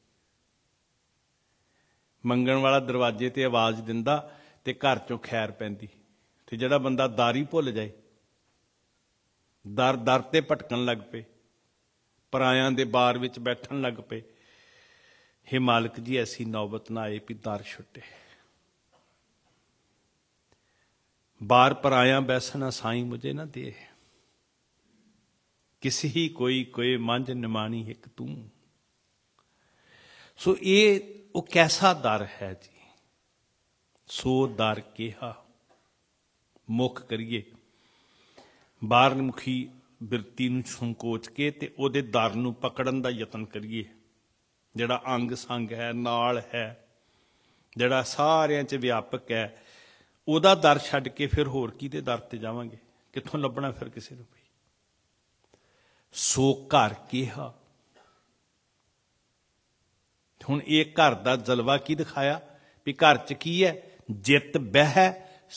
ਮੰਗਣ ਵਾਲਾ ਦਰਵਾਜ਼ੇ ਤੇ ਆਵਾਜ਼ ਦਿੰਦਾ ਤੇ ਘਰ ਚੋਂ ਖੈਰ ਪੈਂਦੀ ਤੇ ਜਿਹੜਾ ਬੰਦਾ ਦਾਰੀ ਭੁੱਲ ਜਾਏ ਦਰ ਦਰ ਤੇ ਭਟਕਣ ਲੱਗ ਪਏ ਪਰਾਇਆਂ ਦੇ ਬਾਰ ਵਿੱਚ ਬੈਠਣ ਲੱਗ ਪਏ ਹੇ ਮਾਲਕ ਜੀ ਐਸੀ ਨੌਬਤ ਨਾ ਆਏ ਵੀ ਦਰ ਛੁੱਟੇ ਬਾਰ ਪਰਾਇਆਂ ਬੈਸਣਾ ਸਾਈ ਮੁਝੇ ਨਾ ਦੇ ਕਿਸੇ ਹੀ ਕੋਈ ਕੋਈ ਮੰਝ ਨਿਮਾਣੀ ਇੱਕ ਤੂੰ ਸੋ ਇਹ ਉਹ ਕੈਸਾ ਦਰ ਹੈ ਜੀ ਸੋ ਦਰ ਕਿਹਾ ਮੁਖ ਕਰੀਏ ਬਾਹਰਮੁਖੀ ਬਿਰਤੀ ਨੂੰ ਸੰਕੋਚ ਕੇ ਤੇ ਉਹਦੇ ਦਰ ਨੂੰ ਪਕੜਨ ਦਾ ਯਤਨ ਕਰੀਏ ਜਿਹੜਾ ਅੰਗ ਸੰਗ ਹੈ ਨਾਲ ਹੈ ਜਿਹੜਾ ਸਾਰਿਆਂ 'ਚ ਵਿਆਪਕ ਹੈ ਉਹਦਾ ਦਰ ਛੱਡ ਕੇ ਫਿਰ ਹੋਰ ਕਿਤੇ ਦਰ ਤੇ ਜਾਵਾਂਗੇ ਕਿੱਥੋਂ ਲੱਭਣਾ ਫਿਰ ਕਿਸੇ ਨੂੰ ਭਈ ਸੋ ਘਰ ਕਿਹਾ ਹੁਣ ਇਹ ਘਰ ਦਾ ਜਲਵਾ ਕੀ ਦਿਖਾਇਆ ਵੀ ਘਰ 'ਚ ਕੀ ਹੈ ਜਿਤ ਬਹਿ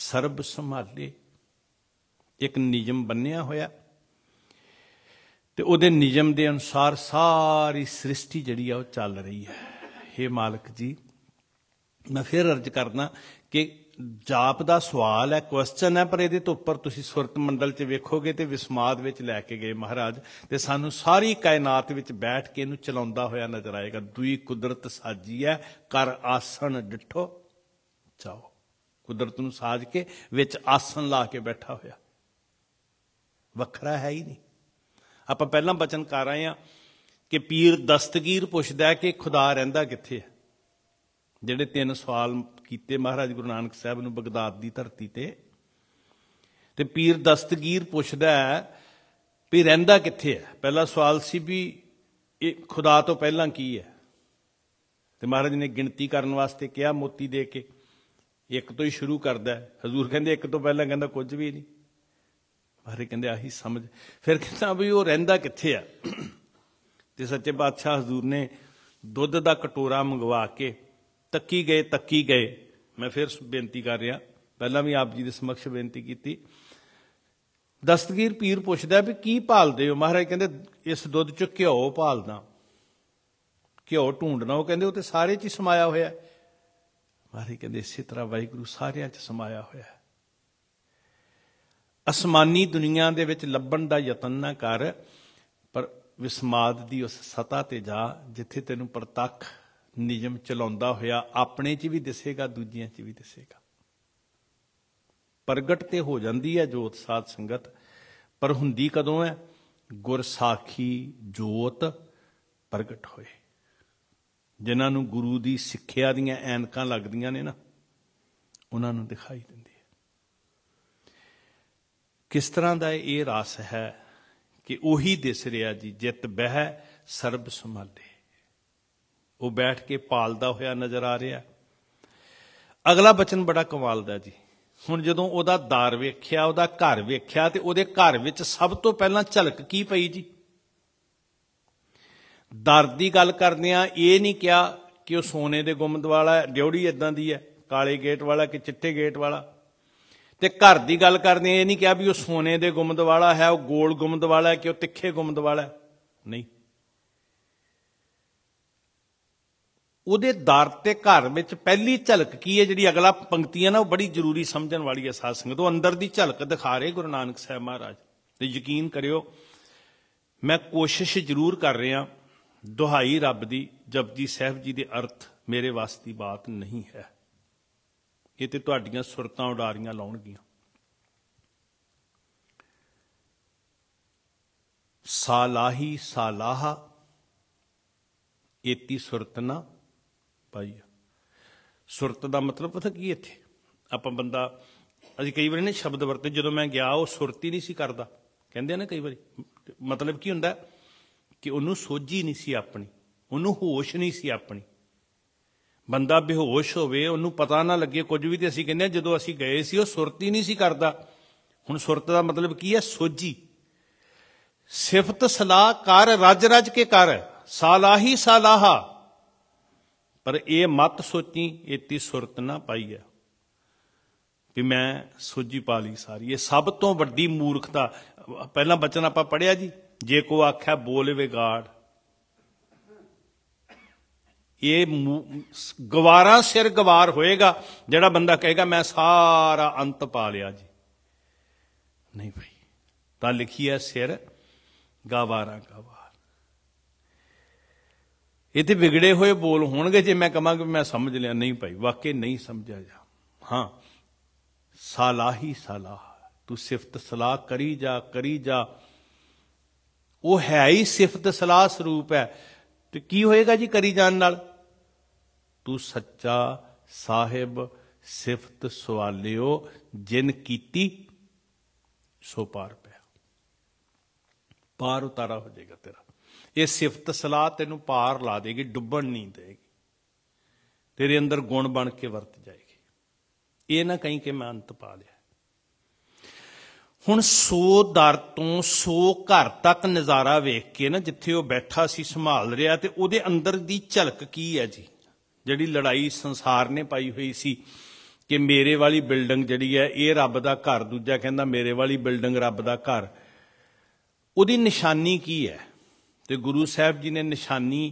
ਸਰਬ ਸੰਭਾਲੇ ਇੱਕ ਨਿਯਮ ਬੰਨਿਆ ਹੋਇਆ ਤੇ ਉਹਦੇ ਨਿਯਮ ਦੇ ਅਨੁਸਾਰ ਸਾਰੀ ਸ੍ਰਿਸ਼ਟੀ ਜਿਹੜੀ ਆ ਉਹ ਚੱਲ ਰਹੀ ਹੈ हे ਮਾਲਕ ਜੀ ਮੈਂ ਫੇਰ ਅਰਜ਼ ਕਰਨਾ ਕਿ ਜਾਪ ਦਾ ਸਵਾਲ ਹੈ ਕੁਐਸਚਨ ਹੈ ਪਰ ਇਹਦੇ ਤੋਂ ਉੱਪਰ ਤੁਸੀਂ ਸੁਰਤ ਮੰਡਲ 'ਚ ਵੇਖੋਗੇ ਤੇ ਵਿਸਮਾਦ ਵਿੱਚ ਲੈ ਕੇ ਗਏ ਮਹਾਰਾਜ ਤੇ ਸਾਨੂੰ ਸਾਰੀ ਕਾਇਨਾਤ ਵਿੱਚ ਬੈਠ ਕੇ ਇਹਨੂੰ ਚਲਾਉਂਦਾ ਹੋਇਆ ਨਜ਼ਰ ਆਏਗਾ ਦੂਈ ਕੁਦਰਤ ਸਾਜੀ ਹੈ ਕਰ ਆਸਣ ਡਿਠੋ ਚਾਓ ਕੁਦਰਤ ਨੂੰ ਸਾਜ ਕੇ ਵਿੱਚ ਆਸਣ ਲਾ ਕੇ ਬੈਠਾ ਹੋਇਆ ਵੱਖਰਾ ਹੈ ਹੀ ਨਹੀਂ ਆਪਾਂ ਪਹਿਲਾਂ ਬਚਨ ਕਰ ਆਏ ਆ ਕਿ ਪੀਰ ਦਸਤਗੀਰ ਪੁੱਛਦਾ ਕਿ ਖੁਦਾ ਰਹਿੰਦਾ ਕਿੱਥੇ ਹੈ ਜਿਹੜੇ ਤਿੰਨ ਸਵਾਲ ਕੀਤੇ ਮਹਾਰਾਜ ਗੁਰੂ ਨਾਨਕ ਸਾਹਿਬ ਨੂੰ ਬਗਦਾਦ ਦੀ ਧਰਤੀ ਤੇ ਤੇ ਪੀਰ ਦਸਤਗੀਰ ਪੁੱਛਦਾ ਵੀ ਰਹਿੰਦਾ ਕਿੱਥੇ ਹੈ ਪਹਿਲਾ ਸਵਾਲ ਸੀ ਵੀ ਇਹ ਖੁਦਾ ਤੋਂ ਪਹਿਲਾਂ ਕੀ ਹੈ ਤੇ ਮਹਾਰਾਜ ਨੇ ਗਿਣਤੀ ਕਰਨ ਵਾਸਤੇ ਕਿਹਾ ਮੋਤੀ ਦੇ ਕੇ ਇੱਕ ਤੋਂ ਹੀ ਸ਼ੁਰੂ ਕਰਦਾ ਹਜ਼ੂਰ ਕਹਿੰਦੇ ਇੱਕ ਤੋਂ ਪਹਿਲਾਂ ਕਹਿੰਦਾ ਕੁਝ ਵੀ ਨਹੀਂ ਹਰੇ ਕਹਿੰਦੇ ਆਹੀ ਸਮਝ ਫਿਰ ਕਹਿੰਦਾ ਵੀ ਉਹ ਰਹਿੰਦਾ ਕਿੱਥੇ ਆ ਤੇ ਸੱਚੇ ਪਾਤਸ਼ਾਹ ਹਜ਼ੂਰ ਨੇ ਦੁੱਧ ਦਾ ਕਟੋਰਾ ਮੰਗਵਾ ਕੇ ਤੱਕੀ ਗਏ ਤੱਕੀ ਗਏ ਮੈਂ ਫਿਰ ਬੇਨਤੀ ਕਰ ਰਿਹਾ ਪਹਿਲਾਂ ਵੀ ਆਪ ਜੀ ਦੇ ਸਮਕਸ਼ ਬੇਨਤੀ ਕੀਤੀ ਦਸਤਗੀਰ ਪੀਰ ਪੁੱਛਦਾ ਵੀ ਕੀ ਭਾਲਦੇ ਹੋ ਮਹਾਰਾਜ ਕਹਿੰਦੇ ਇਸ ਦੁੱਧ ਚ ਘਿਓ ਭਾਲਦਾ ਘਿਓ ਢੂੰਡਣਾ ਉਹ ਕਹਿੰਦੇ ਉਹ ਤੇ ਸਾਰੇ ਚ ਸਮਾਇਆ ਹੋਇਆ ਮਹਾਰਾਜ ਕਹਿੰਦੇ ਇਸੇ ਤਰ੍ਹਾਂ ਵਾਹਿਗੁਰੂ ਸਾਰਿਆਂ ਚ ਸਮਾਇਆ ਹੋਇਆ ਅਸਮਾਨੀ ਦੁਨੀਆ ਦੇ ਵਿੱਚ ਲੱਭਣ ਦਾ ਯਤਨ ਨਾ ਕਰ ਪਰ ਵਿਸਮਾਦ ਦੀ ਉਸ ਸਤਾ ਤੇ ਜਾ ਜਿੱਥੇ ਤੈਨੂੰ ਪ੍ਰਤੱਖ ਨਿਯਮ ਚਲਾਉਂਦਾ ਹੋਇਆ ਆਪਣੇ 'ਚ ਵੀ ਦਿਸੇਗਾ ਦੂਜਿਆਂ 'ਚ ਵੀ ਦਿਸੇਗਾ ਪ੍ਰਗਟ ਤੇ ਹੋ ਜਾਂਦੀ ਹੈ ਜੋਤ ਸਾਧ ਸੰਗਤ ਪਰ ਹੁੰਦੀ ਕਦੋਂ ਹੈ ਗੁਰ ਸਾਖੀ ਜੋਤ ਪ੍ਰਗਟ ਹੋਏ ਜਿਨ੍ਹਾਂ ਨੂੰ ਗੁਰੂ ਦੀ ਸਿੱਖਿਆ ਦੀਆਂ ਐਨਕਾਂ ਲੱਗਦੀਆਂ ਨੇ ਨਾ ਉਹਨਾਂ ਨੂੰ ਦਿਖਾਈ ਦਿੰਦੀ ਕਿਸ ਤਰ੍ਹਾਂ ਦਾ ਇਹ ਰਾਸ ਹੈ ਕਿ ਉਹੀ ਦਿਸ ਰਿਹਾ ਜੀ ਜਿਤ ਬਹਿ ਸਰਬ ਸੰਭਾਲੇ ਉਹ ਬੈਠ ਕੇ ਪਾਲਦਾ ਹੋਇਆ ਨਜ਼ਰ ਆ ਰਿਹਾ ਅਗਲਾ ਬਚਨ ਬੜਾ ਕਮਾਲ ਦਾ ਜੀ ਹੁਣ ਜਦੋਂ ਉਹਦਾ ਦਾਰ ਵੇਖਿਆ ਉਹਦਾ ਘਰ ਵੇਖਿਆ ਤੇ ਉਹਦੇ ਘਰ ਵਿੱਚ ਸਭ ਤੋਂ ਪਹਿਲਾਂ ਝਲਕ ਕੀ ਪਈ ਜੀ ਦਰ ਦੀ ਗੱਲ ਕਰਦੇ ਆ ਇਹ ਨਹੀਂ ਕਿਹਾ ਕਿ ਉਹ ਸੋਨੇ ਦੇ ਗੁੰਮਦ ਵਾਲਾ ਡਿਉੜੀ ਇਦਾਂ ਦੀ ਹੈ ਕਾਲੇ ਗੇਟ ਵਾਲਾ ਕਿ ਚਿੱਟੇ ਗੇਟ ਵਾਲਾ ਤੇ ਘਰ ਦੀ ਗੱਲ ਕਰਦੇ ਇਹ ਨਹੀਂ ਕਿਹਾ ਵੀ ਉਹ ਸੋਨੇ ਦੇ ਗੁੰਮਦ ਵਾਲਾ ਹੈ ਉਹ ਗੋਲ ਗੁੰਮਦ ਵਾਲਾ ਹੈ ਕਿ ਉਹ ਤਿੱਖੇ ਗੁੰਮਦ ਵਾਲਾ ਹੈ ਨਹੀਂ ਉਹਦੇ ਦਰ ਤੇ ਘਰ ਵਿੱਚ ਪਹਿਲੀ ਝਲਕ ਕੀ ਹੈ ਜਿਹੜੀ ਅਗਲਾ ਪੰਕਤੀਆਂ ਨਾ ਉਹ ਬੜੀ ਜ਼ਰੂਰੀ ਸਮਝਣ ਵਾਲੀ ਹੈ ਸਾਧ ਸੰਗਤ ਉਹ ਅੰਦਰ ਦੀ ਝਲਕ ਦਿਖਾ ਰਹੇ ਗੁਰੂ ਨਾਨਕ ਸਾਹਿਬ ਮਹਾਰਾਜ ਤੇ ਯਕੀਨ ਕਰਿਓ ਮੈਂ ਕੋਸ਼ਿਸ਼ ਜ਼ਰੂਰ ਕਰ ਰਿਹਾ ਦੁਹਾਈ ਰੱਬ ਦੀ ਜਪਜੀ ਸਾਹਿਬ ਜੀ ਦੇ ਅਰਥ ਮੇਰੇ ਵਾਸਤੇ ਬਾਤ ਨਹੀਂ ਹੈ ਇਹ ਤੇ ਤੁਹਾਡੀਆਂ ਸੁਰਤਾਂ ਉਡਾਰੀਆਂ ਲਾਉਣਗੀਆਂ ਸਾਲਾਹੀ ਸਾਲਾਹ ਇਤੀ ਸੁਰਤਨਾ ਭਾਈ ਪਾਈ ਸੁਰਤ ਦਾ ਮਤਲਬ ਪਤਾ ਕੀ ਇੱਥੇ ਆਪਾਂ ਬੰਦਾ ਅਸੀਂ ਕਈ ਵਾਰੀ ਨੇ ਸ਼ਬਦ ਵਰਤੇ ਜਦੋਂ ਮੈਂ ਗਿਆ ਉਹ ਸੁਰਤੀ ਨਹੀਂ ਸੀ ਕਰਦਾ ਕਹਿੰਦੇ ਆ ਨਾ ਕਈ ਵਾਰੀ ਮਤਲਬ ਕੀ ਹੁੰਦਾ ਕਿ ਉਹਨੂੰ ਸੋਝੀ ਨਹੀਂ ਸੀ ਆਪਣੀ ਉਹਨੂੰ ਹੋਸ਼ ਨਹੀਂ ਸੀ ਆਪਣੀ ਬੰਦਾ ਬੇਹੋਸ਼ ਹੋਵੇ ਉਹਨੂੰ ਪਤਾ ਨਾ ਲੱਗੇ ਕੁਝ ਵੀ ਤੇ ਅਸੀਂ ਕਹਿੰਦੇ ਆ ਜਦੋਂ ਅਸੀਂ ਗਏ ਸੀ ਉਹ ਸੁਰਤੀ ਨਹੀਂ ਸੀ ਕਰਦਾ ਹੁਣ ਸੁਰਤ ਦਾ ਮਤਲਬ ਕੀ ਹੈ ਸੋਜੀ ਸਿਫਤ ਸਲਾਹ ਕਰ ਰਜ ਰਜ ਕੇ ਕਰ ਸਾਲਾਹੀ ਸਾਲਾਹਾ ਪਰ ਇਹ ਮਤ ਸੋਚੀ ਇਤੀ ਸੁਰਤ ਨਾ ਪਾਈ ਹੈ ਵੀ ਮੈਂ ਸੋਜੀ ਪਾ ਲਈ ਸਾਰੀ ਇਹ ਸਭ ਤੋਂ ਵੱਡੀ ਮੂਰਖਤਾ ਪਹਿਲਾਂ ਬਚਨ ਆਪਾਂ ਪੜਿਆ ਜੀ ਜੇ ਕੋ ਆਖਿਆ ਬੋਲੇ ਵਿਗਾੜ ਇਹ ਗਵਾਰਾ ਸਿਰ ਗਵਾਰ ਹੋਏਗਾ ਜਿਹੜਾ ਬੰਦਾ ਕਹੇਗਾ ਮੈਂ ਸਾਰਾ ਅੰਤ ਪਾ ਲਿਆ ਜੀ ਨਹੀਂ ਭਾਈ ਤਾਂ ਲਿਖੀ ਹੈ ਸਿਰ ਗਵਾਰਾ ਗਵਾਰ ਇਹ ਤੇ ਵਿਗੜੇ ਹੋਏ ਬੋਲ ਹੋਣਗੇ ਜੇ ਮੈਂ ਕਹਾਂ ਕਿ ਮੈਂ ਸਮਝ ਲਿਆ ਨਹੀਂ ਭਾਈ ਵਾਕਿਆ ਨਹੀਂ ਸਮਝਿਆ ਜਾ ਹਾਂ ਸਲਾਹੀ ਸਲਾਹ ਤੂੰ ਸਿਫਤ ਸਲਾਹ ਕਰੀ ਜਾ ਕਰੀ ਜਾ ਉਹ ਹੈ ਹੀ ਸਿਫਤ ਸਲਾਹ ਸਰੂਪ ਹੈ ਤੇ ਕੀ ਹੋਏਗਾ ਜੀ ਕਰੀ ਜਾਣ ਨਾਲ ਤੂੰ ਸੱਚਾ ਸਾਹਿਬ ਸਿਫਤ ਸਵਾਲਿਓ ਜਿਨ ਕੀਤੀ ਸੋ ਪਾਰ ਪਿਆ ਪਾਰ ਉਤਾਰਾ ਹੋ ਜਾਏਗਾ ਤੇਰਾ ਇਹ ਸਿਫਤ ਸਲਾਹ ਤੈਨੂੰ ਪਾਰ ਲਾ ਦੇਗੀ ਡੁੱਬਣ ਨਹੀਂ ਦੇਗੀ ਤੇਰੇ ਅੰਦਰ ਗੁਣ ਬਣ ਕੇ ਵਰਤ ਜਾਏਗੀ ਇਹ ਨਾ ਕਹੀਂ ਕਿ ਮੈਂ ਅੰਤ ਪਾ ਲਿਆ ਹੁਣ ਸੋ ਦਰ ਤੋਂ ਸੋ ਘਰ ਤੱਕ ਨਜ਼ਾਰਾ ਵੇਖ ਕੇ ਨਾ ਜਿੱਥੇ ਉਹ ਬੈਠਾ ਸੀ ਸੰਭਾਲ ਰਿਹਾ ਤੇ ਉਹਦੇ ਅੰਦਰ ਦੀ ਝਲਕ ਕੀ ਹੈ ਜੀ ਜਿਹੜੀ ਲੜਾਈ ਸੰਸਾਰ ਨੇ ਪਾਈ ਹੋਈ ਸੀ ਕਿ ਮੇਰੇ ਵਾਲੀ ਬਿਲਡਿੰਗ ਜਿਹੜੀ ਹੈ ਇਹ ਰੱਬ ਦਾ ਘਰ ਦੂਜਾ ਕਹਿੰਦਾ ਮੇਰੇ ਵਾਲੀ ਬਿਲਡਿੰਗ ਰੱਬ ਦਾ ਘਰ ਉਹਦੀ ਨਿਸ਼ਾਨੀ ਕੀ ਹੈ ਤੇ ਗੁਰੂ ਸਾਹਿਬ ਜੀ ਨੇ ਨਿਸ਼ਾਨੀ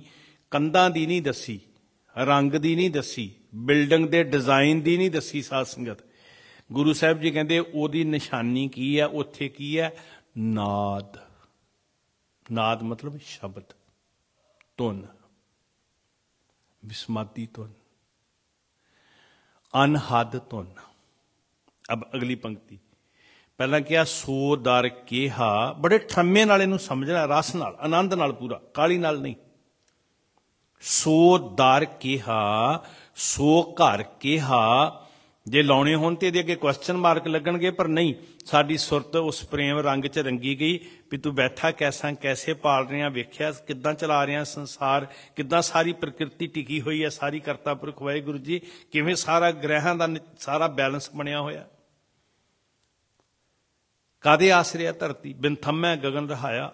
ਕੰਧਾਂ ਦੀ ਨਹੀਂ ਦੱਸੀ ਰੰਗ ਦੀ ਨਹੀਂ ਦੱਸੀ ਬਿਲਡਿੰਗ ਦੇ ਡਿਜ਼ਾਈਨ ਦੀ ਨਹੀਂ ਦੱਸੀ ਸਾਧ ਸੰਗਤ ਗੁਰੂ ਸਾਹਿਬ ਜੀ ਕਹਿੰਦੇ ਉਹਦੀ ਨਿਸ਼ਾਨੀ ਕੀ ਹੈ ਉੱਥੇ ਕੀ ਹੈ ਨਾਦ ਨਾਦ ਮਤਲਬ ਸ਼ਬਦ ਧੁਨ विस्माती ਤੋਂ ਅਨਹਦ ਤੋਂ ਅਬ ਅਗਲੀ ਪੰਕਤੀ ਪਹਿਲਾਂ ਕਿਹਾ ਸੋ ਦਰ ਕਿਹਾ ਬੜੇ ਠੰਮੇ ਨਾਲ ਇਹਨੂੰ ਸਮਝਣਾ ਰਸ ਨਾਲ ਆਨੰਦ ਨਾਲ ਪੂਰਾ ਕਾਲੀ ਨਾਲ ਨਹੀਂ ਸੋ ਦਰ ਕਿਹਾ ਸੋ ਘਰ ਕਿਹਾ ਜੇ ਲਾਉਣੇ ਹੋਣ ਤੇ ਇਹਦੇ ਅੱਗੇ ਕੁਐਸਚਨ ਮਾਰਕ ਲੱਗਣਗੇ ਪਰ ਨਹੀਂ ਸਾਡੀ ਸੁਰਤ ਉਸ ਪ੍ਰੇਮ ਰੰਗ 'ਚ ਰੰਗੀ ਗਈ ਵੀ ਤੂੰ ਬੈਠਾ ਕੈਸਾ ਕੈਸੇ ਪਾਲ ਰਿਆਂ ਵੇਖਿਆ ਕਿੱਦਾਂ ਚਲਾ ਰਿਆਂ ਸੰਸਾਰ ਕਿੱਦਾਂ ਸਾਰੀ ਪ੍ਰਕਿਰਤੀ ਟਿਕੀ ਹੋਈ ਹੈ ਸਾਰੀ ਕਰਤਾ ਪੁਰਖ ਵਾਹਿਗੁਰੂ ਜੀ ਕਿਵੇਂ ਸਾਰਾ ਗ੍ਰਹਿਾਂ ਦਾ ਸਾਰਾ ਬੈਲੈਂਸ ਬਣਿਆ ਹੋਇਆ ਕਾਦੇ ਆਸਰੇ ਧਰਤੀ ਬਿਨ ਥੰਮੈ ਗगन ਰਹਾਇਆ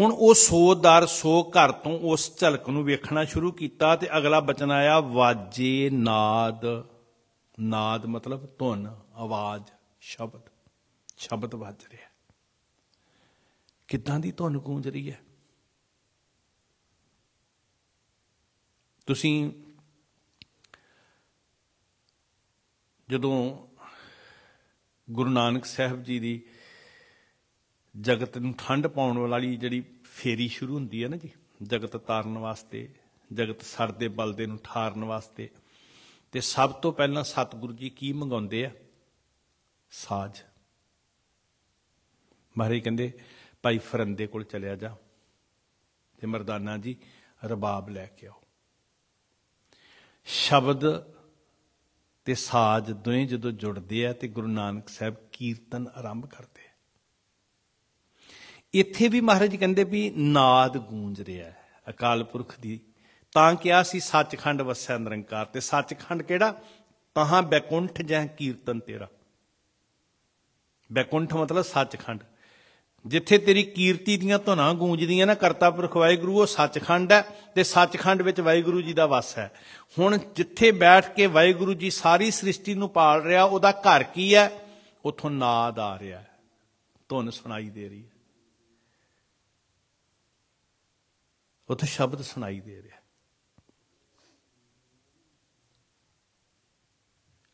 ਹੁਣ ਉਹ ਸੋਦਰ ਸੋ ਘਰ ਤੋਂ ਉਸ ਝਲਕ ਨੂੰ ਵੇਖਣਾ ਸ਼ੁਰੂ ਕੀਤਾ ਤੇ ਅਗਲਾ ਬਚਨ ਆਇਆ ਵਾਜੇ ਨਾਦ ਨਾਦ ਮਤਲਬ ਧੁਨ ਆਵਾਜ਼ ਸ਼ਬਦ ਸ਼ਬਦ ਵੱਜ ਰਿਹਾ ਕਿੱਦਾਂ ਦੀ ਧੁਨ ਗੂੰਜ ਰਹੀ ਹੈ ਤੁਸੀਂ ਜਦੋਂ ਗੁਰੂ ਨਾਨਕ ਸਾਹਿਬ ਜੀ ਦੀ ਜਗਤ ਨੂੰ ਠੰਡ ਪਾਉਣ ਵਾਲੀ ਜਿਹੜੀ ਫੇਰੀ ਸ਼ੁਰੂ ਹੁੰਦੀ ਹੈ ਨਾ ਜੀ ਜਗਤ ਤਾਰਨ ਵਾਸਤੇ ਜਗਤ ਸਰ ਦੇ ਬਲ ਦੇ ਨੂੰ ਠਾਰਨ ਵਾਸਤੇ ਤੇ ਸਭ ਤੋਂ ਪਹਿਲਾਂ ਸਤਿਗੁਰੂ ਜੀ ਕੀ ਮੰਗਾਉਂਦੇ ਆ ਸਾਜ ਮਹਾਰਾਜ ਕਹਿੰਦੇ ਭਾਈ ਫਰੰਦੇ ਕੋਲ ਚਲਿਆ ਜਾ ਤੇ ਮਰਦਾਨਾ ਜੀ ਰਬਾਬ ਲੈ ਕੇ ਆਓ ਸ਼ਬਦ ਤੇ ਸਾਜ ਦੋਵੇਂ ਜਦੋਂ ਜੁੜਦੇ ਆ ਤੇ ਗੁਰੂ ਨਾਨਕ ਸਾਹਿਬ ਕੀਰਤਨ ਆਰੰਭ ਕਰਦੇ ਇੱਥੇ ਵੀ ਮਹਾਰਾਜ ਕਹਿੰਦੇ ਵੀ ਨਾਦ ਗੂੰਜ ਰਿਹਾ ਹੈ ਅਕਾਲ ਪੁਰਖ ਦੀ ਤਾਂ ਕਿਹਾ ਸੀ ਸੱਚਖੰਡ ਵਸੈ ਨਿਰੰਕਾਰ ਤੇ ਸੱਚਖੰਡ ਕਿਹੜਾ ਤਹਾਂ ਬੈਕੁੰਠ ਜਹ ਕੀਰਤਨ ਤੇਰਾ ਬੈਕੁੰਠ ਮਤਲਬ ਸੱਚਖੰਡ ਜਿੱਥੇ ਤੇਰੀ ਕੀਰਤੀ ਦੀਆਂ ਧੁਨਾਂ ਗੂੰਜਦੀਆਂ ਨਾ ਕਰਤਾ ਪੁਰਖ ਵਾਹਿਗੁਰੂ ਉਹ ਸੱਚਖੰਡ ਹੈ ਤੇ ਸੱਚਖੰਡ ਵਿੱਚ ਵਾਹਿਗੁਰੂ ਜੀ ਦਾ ਵਾਸ ਹੈ ਹੁਣ ਜਿੱਥੇ ਬੈਠ ਕੇ ਵਾਹਿਗੁਰੂ ਜੀ ਸਾਰੀ ਸ੍ਰਿਸ਼ਟੀ ਨੂੰ ਪਾਲ ਰਿਹਾ ਉਹਦਾ ਘਰ ਕੀ ਹੈ ਉਥੋਂ ਨਾਦ ਆ ਰਿਹਾ ਧੁਨ ਸੁਣਾਈ ਦੇ ਰਹੀ ਉੱਥੇ ਸ਼ਬਦ ਸੁਣਾਈ ਦੇ ਰਿਹਾ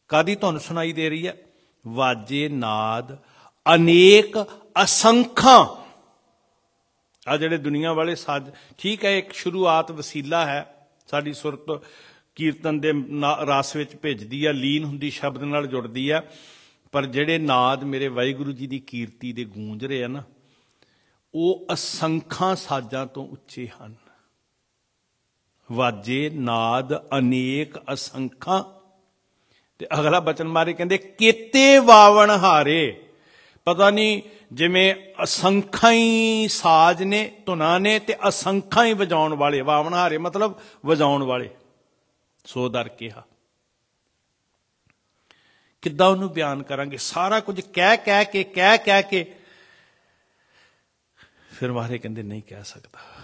ਕਾਦੀ ਤੁਹਾਨੂੰ ਸੁਣਾਈ ਦੇ ਰਹੀ ਹੈ ਵਾਜੇ ਨਾਦ ਅਨੇਕ ਅਸੰਖਾਂ ਆ ਜਿਹੜੇ ਦੁਨੀਆ ਵਾਲੇ ਸਾਜ ਠੀਕ ਹੈ ਇੱਕ ਸ਼ੁਰੂਆਤ ਵਸੀਲਾ ਹੈ ਸਾਡੀ ਸੁਰਤ ਕੀਰਤਨ ਦੇ ਰਾਸ ਵਿੱਚ ਭੇਜਦੀ ਆ ਲੀਨ ਹੁੰਦੀ ਸ਼ਬਦ ਨਾਲ ਜੁੜਦੀ ਆ ਪਰ ਜਿਹੜੇ ਨਾਦ ਮੇਰੇ ਵਾਹਿਗੁਰੂ ਜੀ ਦੀ ਕੀਰਤੀ ਦੇ ਗੂੰਜ ਰਹੇ ਆ ਨਾ ਉਹ ਅਸੰਖਾਂ ਸਾਜਾਂ ਤੋਂ ਉੱਚੇ ਹਨ ਵਾਜੇ ਨਾਦ ਅਨੇਕ ਅਸੰਖਾਂ ਤੇ ਅਗਲਾ ਬਚਨ ਮਾਰੇ ਕਹਿੰਦੇ ਕੀਤੇ ਵਾਵਣ ਹਾਰੇ ਪਤਾ ਨਹੀਂ ਜਿਵੇਂ ਅਸੰਖਾਂ ਹੀ ਸਾਜ ਨੇ ਧੁਨਾਂ ਨੇ ਤੇ ਅਸੰਖਾਂ ਹੀ ਵਜਾਉਣ ਵਾਲੇ ਵਾਵਣ ਹਾਰੇ ਮਤਲਬ ਵਜਾਉਣ ਵਾਲੇ ਸੋ ਦਰ ਕਿਹਾ ਕਿੱਦਾਂ ਉਹਨੂੰ ਬਿਆਨ ਕਰਾਂਗੇ ਸਾਰਾ ਕੁਝ ਕਹਿ ਕਹਿ ਕੇ ਕਹਿ ਕਹਿ ਕੇ ਫਿਰ ਮਾਰੇ ਕਹਿੰਦੇ ਨਹੀਂ ਕਹਿ ਸਕਦਾ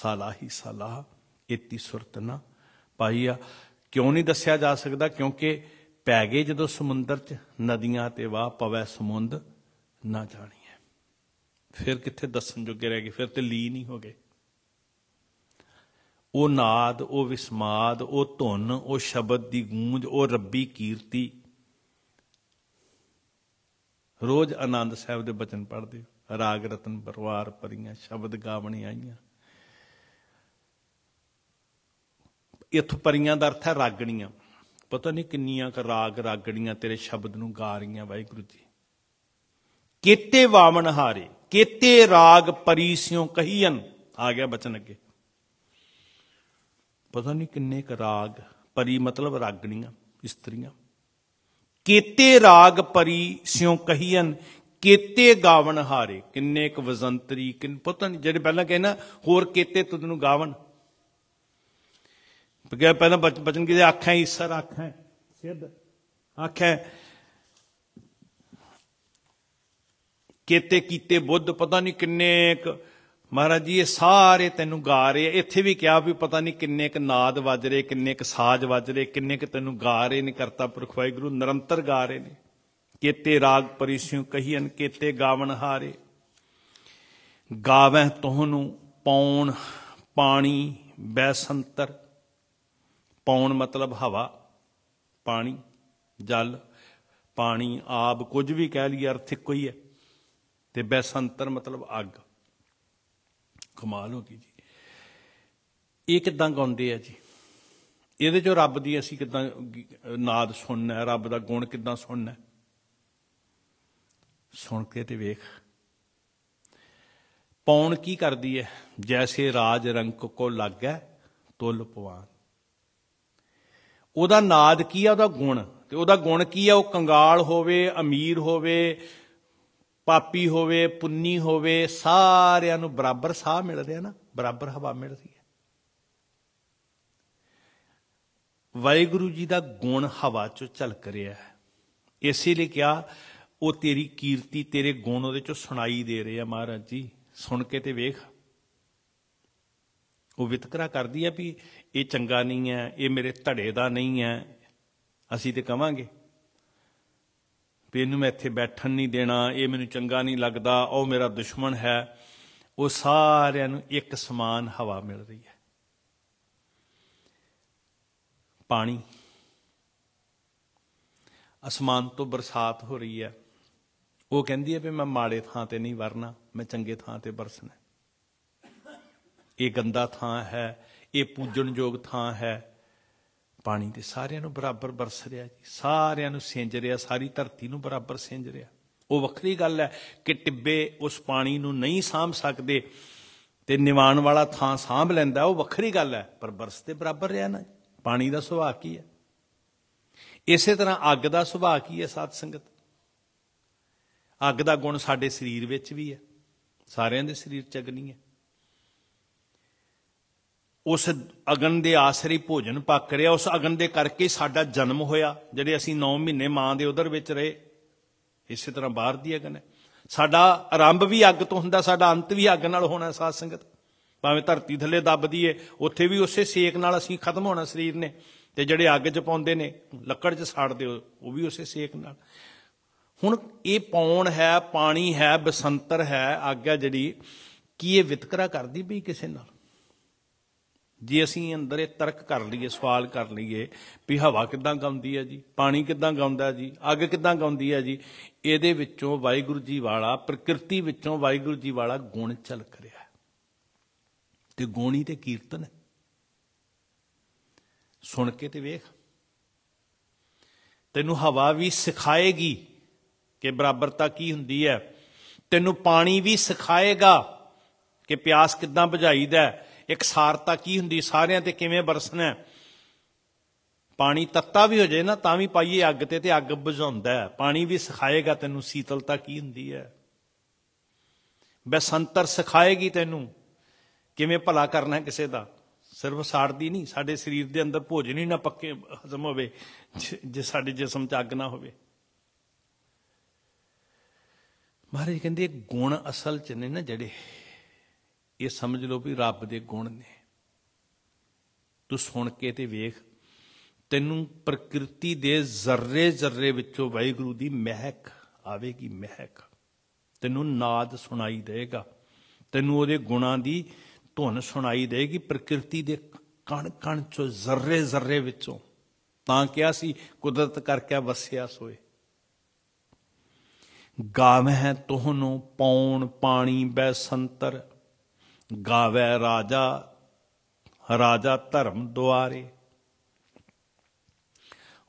ਸਾਲਾ ਹੀ ਸਾਲਾ ਇਤੀ ਸੁਰਤ ਨਾ ਪਾਈ ਆ ਕਿਉਂ ਨਹੀਂ ਦੱਸਿਆ ਜਾ ਸਕਦਾ ਕਿਉਂਕਿ ਪੈ ਗਏ ਜਦੋਂ ਸਮੁੰਦਰ 'ਚ ਨਦੀਆਂ ਤੇ ਵਾਹ ਪਵੈ ਸਮੁੰਦ ਨਾ ਜਾਣੀ ਹੈ ਫਿਰ ਕਿੱਥੇ ਦੱਸਣ ਜੋਗੇ ਰਹਿ ਗਏ ਫਿਰ ਤੇ ਲੀ ਨਹੀਂ ਹੋ ਗਏ ਉਹ ਨਾਦ ਉਹ ਵਿਸਮਾਦ ਉਹ ਧੁਨ ਉਹ ਸ਼ਬਦ ਦੀ ਗੂੰਜ ਉਹ ਰੱਬੀ ਕੀਰਤੀ ਰੋਜ਼ ਆਨੰਦ ਸਾਹਿਬ ਦੇ ਬਚਨ ਪੜ੍ਹਦੇ ਰਾਗ ਰਤਨ ਪਰਵਾਰ ਪਰੀਆਂ ਸ਼ਬਦ ਗਾਵਣੀ ਆਈਆਂ ਪਰੀਆਂ ਦਾ ਅਰਥ ਹੈ ਰਾਗਣੀਆਂ ਪਤਾ ਨਹੀਂ ਕਿੰਨੀਆਂ ਕਰ ਰਾਗ ਰਾਗਣੀਆਂ ਤੇਰੇ ਸ਼ਬਦ ਨੂੰ ਗਾ ਰਹੀਆਂ ਵਾਹਿਗੁਰੂ ਜੀ ਕੇਤੇ ਵਾਮਨ ਹਾਰੇ ਕੇਤੇ ਰਾਗ ਪਰੀ ਸਿਓ ਕਹੀਨ ਆ ਗਿਆ ਬਚਨ ਅੱਗੇ ਪਤਾ ਨਹੀਂ ਕਿੰਨੇ ਕ ਰਾਗ ਪਰੀ ਮਤਲਬ ਰਾਗਣੀਆਂ ਇਸਤਰੀਆਂ ਕੇਤੇ ਰਾਗ ਪਰੀ ਸਿਓ ਕਹੀਨ ਕੇਤੇ ਗਾਵਨ ਹਾਰੇ ਕਿੰਨੇ ਕ ਵਜ਼ੰਤਰੀ ਕਿੰਨ ਪਤਾ ਨਹੀਂ ਜਿਹੜੇ ਪਹਿਲਾਂ ਕਹਿੰਦਾ ਹੋਰ ਕੇਤੇ ਤੁਦ ਨੂੰ ਗਾਵਨ ਕਿਹਾ ਪਹਿਲਾਂ ਬਚਨ ਕੀ ਅੱਖਾਂ ਆਖਾਂ ਸਰ ਆਖਾਂ ਸਿੱਧ ਆਖਾਂ ਕੀਤੇ ਕੀਤੇ ਬੁੱਧ ਪਤਾ ਨਹੀਂ ਕਿੰਨੇ ਇੱਕ ਮਹਾਰਾਜ ਜੀ ਇਹ ਸਾਰੇ ਤੈਨੂੰ ਗਾ ਰਹੇ ਇੱਥੇ ਵੀ ਕਿਹਾ ਵੀ ਪਤਾ ਨਹੀਂ ਕਿੰਨੇ ਇੱਕ ਨਾਦ ਵੱਜ ਰਹੇ ਕਿੰਨੇ ਇੱਕ ਸਾਜ਼ ਵੱਜ ਰਹੇ ਕਿੰਨੇ ਕਿ ਤੈਨੂੰ ਗਾ ਰਹੇ ਨੇ ਕਰਤਾ ਪੁਰਖ ਵਾਹਿਗੁਰੂ ਨਿਰੰਤਰ ਗਾ ਰਹੇ ਨੇ ਕੀਤੇ ਰਾਗ ਪਰਿਸਿਉ ਕਹੀਨ ਕੀਤੇ ਗਾਵਣ ਹਾਰੇ ਗਾਵੈ ਤੋਹਨੂੰ ਪੌਣ ਪਾਣੀ ਬੈਸੰਤਰ ਪੌਣ ਮਤਲਬ ਹਵਾ ਪਾਣੀ ਜਲ ਪਾਣੀ ਆਬ ਕੁਝ ਵੀ ਕਹਿ ਲਈ ਅਰਥ ਇੱਕੋ ਹੀ ਹੈ ਤੇ ਬੈਸੰਤਰ ਮਤਲਬ ਅੱਗ ਕਮਾਲ ਹੋ ਗਈ ਜੀ ਇਹ ਕਿਦਾਂ ਗਾਉਂਦੇ ਆ ਜੀ ਇਹਦੇ ਚੋਂ ਰੱਬ ਦੀ ਅਸੀਂ ਕਿਦਾਂ ਨਾਦ ਸੁਣਨਾ ਰੱਬ ਦਾ ਗੁਣ ਕਿਦਾਂ ਸੁਣਨਾ ਸੁਣ ਕੇ ਤੇ ਵੇਖ ਪੌਣ ਕੀ ਕਰਦੀ ਹੈ ਜੈਸੇ ਰਾਜ ਰੰਕ ਕੋ ਲੱਗੈ ਤੁਲ ਪਵਾਨ ਉਹਦਾ ਨਾਦ ਕੀ ਆ ਉਹਦਾ ਗੁਣ ਤੇ ਉਹਦਾ ਗੁਣ ਕੀ ਆ ਉਹ ਕੰਗਾਲ ਹੋਵੇ ਅਮੀਰ ਹੋਵੇ ਪਾਪੀ ਹੋਵੇ ਪੁੰਨੀ ਹੋਵੇ ਸਾਰਿਆਂ ਨੂੰ ਬਰਾਬਰ ਸਾਹ ਮਿਲ ਰਿਹਾ ਨਾ ਬਰਾਬਰ ਹਵਾ ਮਿਲ ਰਹੀ ਹੈ ਵਾਹਿਗੁਰੂ ਜੀ ਦਾ ਗੁਣ ਹਵਾ ਚੋਂ ਝਲਕ ਰਿਹਾ ਹੈ ਇਸੇ ਲਈ ਕਿਹਾ ਉਹ ਤੇਰੀ ਕੀਰਤੀ ਤੇਰੇ ਗੁਣ ਉਹਦੇ ਚੋਂ ਸੁਣਾਈ ਦੇ ਰਹੇ ਆ ਮਹਾਰਾਜ ਜੀ ਸੁਣ ਕੇ ਤੇ ਵੇਖ ਉਹ ਵਿਤਕਰਾ ਕਰਦੀ ਆ ਵੀ ਇਹ ਚੰਗਾ ਨਹੀਂ ਹੈ ਇਹ ਮੇਰੇ ਧੜੇ ਦਾ ਨਹੀਂ ਹੈ ਅਸੀਂ ਤੇ ਕਵਾਂਗੇ ਵੀ ਇਹਨੂੰ ਮੈਂ ਇੱਥੇ ਬੈਠਣ ਨਹੀਂ ਦੇਣਾ ਇਹ ਮੈਨੂੰ ਚੰਗਾ ਨਹੀਂ ਲੱਗਦਾ ਉਹ ਮੇਰਾ ਦੁਸ਼ਮਣ ਹੈ ਉਹ ਸਾਰਿਆਂ ਨੂੰ ਇੱਕ ਸਮਾਨ ਹਵਾ ਮਿਲ ਰਹੀ ਹੈ ਪਾਣੀ ਅਸਮਾਨ ਤੋਂ ਬਰਸਾਤ ਹੋ ਰਹੀ ਹੈ ਉਹ ਕਹਿੰਦੀ ਹੈ ਵੀ ਮੈਂ ਮਾੜੇ ਥਾਂ ਤੇ ਨਹੀਂ ਵਰਨਾ ਮੈਂ ਚੰਗੇ ਥਾਂ ਤੇ ਬਰਸਣਾ ਇਹ ਗੰਦਾ ਥਾਂ ਹੈ ਇਹ ਪੂਜਣਯੋਗ ਥਾਂ ਹੈ ਪਾਣੀ ਤੇ ਸਾਰਿਆਂ ਨੂੰ ਬਰਾਬਰ ਬਰਸ ਰਿਹਾ ਜੀ ਸਾਰਿਆਂ ਨੂੰ ਸਿੰਜ ਰਿਹਾ ਸਾਰੀ ਧਰਤੀ ਨੂੰ ਬਰਾਬਰ ਸਿੰਜ ਰਿਹਾ ਉਹ ਵੱਖਰੀ ਗੱਲ ਹੈ ਕਿ ਟਿੱਬੇ ਉਸ ਪਾਣੀ ਨੂੰ ਨਹੀਂ ਸਾਂਭ ਸਕਦੇ ਤੇ ਨਿਵਾਣ ਵਾਲਾ ਥਾਂ ਸਾਂਭ ਲੈਂਦਾ ਉਹ ਵੱਖਰੀ ਗੱਲ ਹੈ ਪਰ ਬਰਸ ਤੇ ਬਰਾਬਰ ਰਿਹਾ ਨਾ ਪਾਣੀ ਦਾ ਸੁਭਾਅ ਕੀ ਹੈ ਇਸੇ ਤਰ੍ਹਾਂ ਅੱਗ ਦਾ ਸੁਭਾਅ ਕੀ ਹੈ ਸਾਧ ਸੰਗਤ ਅੱਗ ਦਾ ਗੁਣ ਸਾਡੇ ਸਰੀਰ ਵਿੱਚ ਵੀ ਹੈ ਸਾਰਿਆਂ ਦੇ ਸਰੀਰ ਚ ਅਗਨੀ ਹੈ ਉਸ ਅਗਨ ਦੇ ਆਸਰੇ ਭੋਜਨ ਪੱਕ ਰਿਹਾ ਉਸ ਅਗਨ ਦੇ ਕਰਕੇ ਸਾਡਾ ਜਨਮ ਹੋਇਆ ਜਿਹੜੇ ਅਸੀਂ 9 ਮਹੀਨੇ ਮਾਂ ਦੇ ਉਧਰ ਵਿੱਚ ਰਹੇ ਇਸੇ ਤਰ੍ਹਾਂ ਬਾਹਰ ਦੀ ਅਗਨ ਹੈ ਸਾਡਾ ਆਰੰਭ ਵੀ ਅੱਗ ਤੋਂ ਹੁੰਦਾ ਸਾਡਾ ਅੰਤ ਵੀ ਅੱਗ ਨਾਲ ਹੋਣਾ ਸਾਧ ਸੰਗਤ ਭਾਵੇਂ ਧਰਤੀ ਥੱਲੇ ਦੱਬਦੀ ਏ ਉੱਥੇ ਵੀ ਉਸੇ ਸੇਕ ਨਾਲ ਅਸੀਂ ਖਤਮ ਹੋਣਾ ਸਰੀਰ ਨੇ ਤੇ ਜਿਹੜੇ ਅੱਗ 'ਚ ਪਾਉਂਦੇ ਨੇ ਲੱਕੜ 'ਚ ਸਾੜਦੇ ਉਹ ਵੀ ਉਸੇ ਸੇਕ ਨਾਲ ਹੁਣ ਇਹ ਪੌਣ ਹੈ ਪਾਣੀ ਹੈ ਬਸੰਤਰ ਹੈ ਆਗਿਆ ਜਿਹੜੀ ਕੀ ਇਹ ਵਿਤਕਰਾ ਕਰਦੀ ਵੀ ਕਿਸੇ ਨਾਲ ਜੇ ਅਸੀਂ ਅੰਦਰ ਇਹ ਤਰਕ ਕਰ ਲਈਏ ਸਵਾਲ ਕਰ ਲਈਏ ਵੀ ਹਵਾ ਕਿੱਦਾਂ ਗਾਉਂਦੀ ਹੈ ਜੀ ਪਾਣੀ ਕਿੱਦਾਂ ਗਾਉਂਦਾ ਜੀ ਅੱਗ ਕਿੱਦਾਂ ਗਾਉਂਦੀ ਹੈ ਜੀ ਇਹਦੇ ਵਿੱਚੋਂ ਵਾਹਿਗੁਰੂ ਜੀ ਵਾਲਾ ਪ੍ਰਕਿਰਤੀ ਵਿੱਚੋਂ ਵਾਹਿਗੁਰੂ ਜੀ ਵਾਲਾ ਗੁਣ ਚਲਕ ਰਿਹਾ ਤੇ ਗੋਣੀ ਤੇ ਕੀਰਤਨ ਸੁਣ ਕੇ ਤੇ ਵੇਖ ਤੈਨੂੰ ਹਵਾ ਵੀ ਸਿਖਾਏਗੀ ਕਿ ਬਰਾਬਰਤਾ ਕੀ ਹੁੰਦੀ ਹੈ ਤੈਨੂੰ ਪਾਣੀ ਵੀ ਸਿਖਾਏਗਾ ਕਿ ਪਿਆਸ ਕਿੱਦਾਂ ਬੁਝਾਈਦਾ ਹੈ ਇਕਸਾਰਤਾ ਕੀ ਹੁੰਦੀ ਸਾਰਿਆਂ ਤੇ ਕਿਵੇਂ ਬਰਸਣਾ ਪਾਣੀ ਤੱਤਾ ਵੀ ਹੋ ਜਾਏ ਨਾ ਤਾਂ ਵੀ ਪਾਈਏ ਅੱਗ ਤੇ ਤੇ ਅੱਗ ਬੁਝਾਉਂਦਾ ਪਾਣੀ ਵੀ ਸਿਖਾਏਗਾ ਤੈਨੂੰ ਸੀਤਲਤਾ ਕੀ ਹੁੰਦੀ ਹੈ ਬਸੰਤਰ ਸਿਖਾਏਗੀ ਤੈਨੂੰ ਕਿਵੇਂ ਭਲਾ ਕਰਨਾ ਕਿਸੇ ਦਾ ਸਿਰਫ ਸਾੜਦੀ ਨਹੀਂ ਸਾਡੇ ਸਰੀਰ ਦੇ ਅੰਦਰ ਭੋਜਨ ਹੀ ਨਾ ਪੱਕੇ ਹਜ਼ਮ ਹੋਵੇ ਜੇ ਸਾਡੇ ਜਿਸਮ 'ਚ ਅੱਗ ਨਾ ਹੋਵੇ ਮਹਾਰਾਜ ਕਹਿੰਦੇ ਗੁਣ ਅਸਲ 'ਚ ਨੇ ਨਾ ਜਿਹੜੇ ਇਹ ਸਮਝ ਲਓ ਵੀ ਰੱਬ ਦੇ ਗੁਣ ਨੇ ਤੂੰ ਸੁਣ ਕੇ ਤੇ ਵੇਖ ਤੈਨੂੰ ਪ੍ਰਕਿਰਤੀ ਦੇ ਜ਼ਰਰੇ ਜ਼ਰਰੇ ਵਿੱਚੋਂ ਵਾਹਿਗੁਰੂ ਦੀ ਮਹਿਕ ਆਵੇਗੀ ਮਹਿਕ ਤੈਨੂੰ ਨਾਦ ਸੁਣਾਈ ਦੇਗਾ ਤੈਨੂੰ ਉਹਦੇ ਗੁਣਾਂ ਦੀ ਧੁਨ ਸੁਣਾਈ ਦੇਗੀ ਪ੍ਰਕਿਰਤੀ ਦੇ ਕਣ ਕਣ ਚੋਂ ਜ਼ਰਰੇ ਜ਼ਰਰੇ ਵਿੱਚੋਂ ਤਾਂ ਕਿਹਾ ਸੀ ਕੁਦਰਤ ਕਰਕੇ ਵਸਿਆ ਸੋਏ ਗਾਵੇਂ ਹੈ ਤੋਹਨੋਂ ਪੌਣ ਪਾਣੀ ਬੈ ਸੰਤਰ ਗਾਵੇ ਰਾਜਾ ਰਾਜਾ ਧਰਮ ਦੁਆਰੇ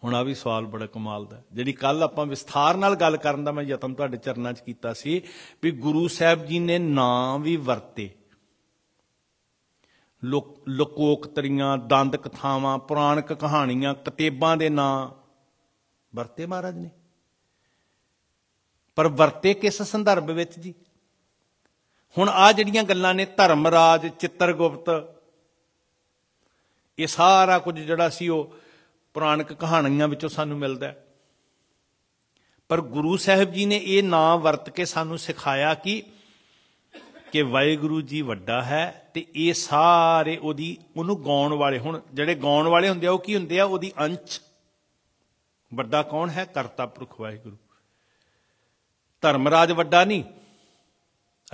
ਹੁਣ ਆ ਵੀ ਸਵਾਲ ਬੜਾ ਕਮਾਲ ਦਾ ਜਿਹੜੀ ਕੱਲ ਆਪਾਂ ਵਿਸਥਾਰ ਨਾਲ ਗੱਲ ਕਰਨ ਦਾ ਮੈਂ ਯਤਨ ਤੁਹਾਡੇ ਚਰਨਾਂ 'ਚ ਕੀਤਾ ਸੀ ਵੀ ਗੁਰੂ ਸਾਹਿਬ ਜੀ ਨੇ ਨਾਂ ਵੀ ਵਰਤੇ ਲੋਕ ਲੋਕੋਕਤਰੀਆਂ ਦੰਦ ਕਥਾਵਾਂ ਪੁਰਾਣਿਕ ਕਹਾਣੀਆਂ ਕਿਤਾਬਾਂ ਦੇ ਨਾਂ ਵਰਤੇ ਮਹਾਰਾਜ ਨੇ ਪਰ ਵਰਤੇ ਕਿਸ ਸੰਦਰਭ ਵਿੱਚ ਜੀ ਹੁਣ ਆ ਜਿਹੜੀਆਂ ਗੱਲਾਂ ਨੇ ਧਰਮਰਾਜ ਚਿੱਤਰਗੁਪਤ ਇਹ ਸਾਰਾ ਕੁਝ ਜਿਹੜਾ ਸੀ ਉਹ ਪੁਰਾਣਕ ਕਹਾਣੀਆਂ ਵਿੱਚੋਂ ਸਾਨੂੰ ਮਿਲਦਾ ਪਰ ਗੁਰੂ ਸਾਹਿਬ ਜੀ ਨੇ ਇਹ ਨਾਮ ਵਰਤ ਕੇ ਸਾਨੂੰ ਸਿਖਾਇਆ ਕਿ ਕਿ ਵਾਹਿਗੁਰੂ ਜੀ ਵੱਡਾ ਹੈ ਤੇ ਇਹ ਸਾਰੇ ਉਹਦੀ ਉਹਨੂੰ ਗਾਉਣ ਵਾਲੇ ਹੁਣ ਜਿਹੜੇ ਗਾਉਣ ਵਾਲੇ ਹੁੰਦੇ ਆ ਉਹ ਕੀ ਹੁੰਦੇ ਆ ਉਹਦੀ ਅੰਸ਼ ਵੱਡਾ ਕੌਣ ਹੈ ਕਰਤਾ ਪੁਰਖ ਵਾਹਿਗੁਰੂ ਧਰਮਰਾਜ ਵੱਡਾ ਨਹੀਂ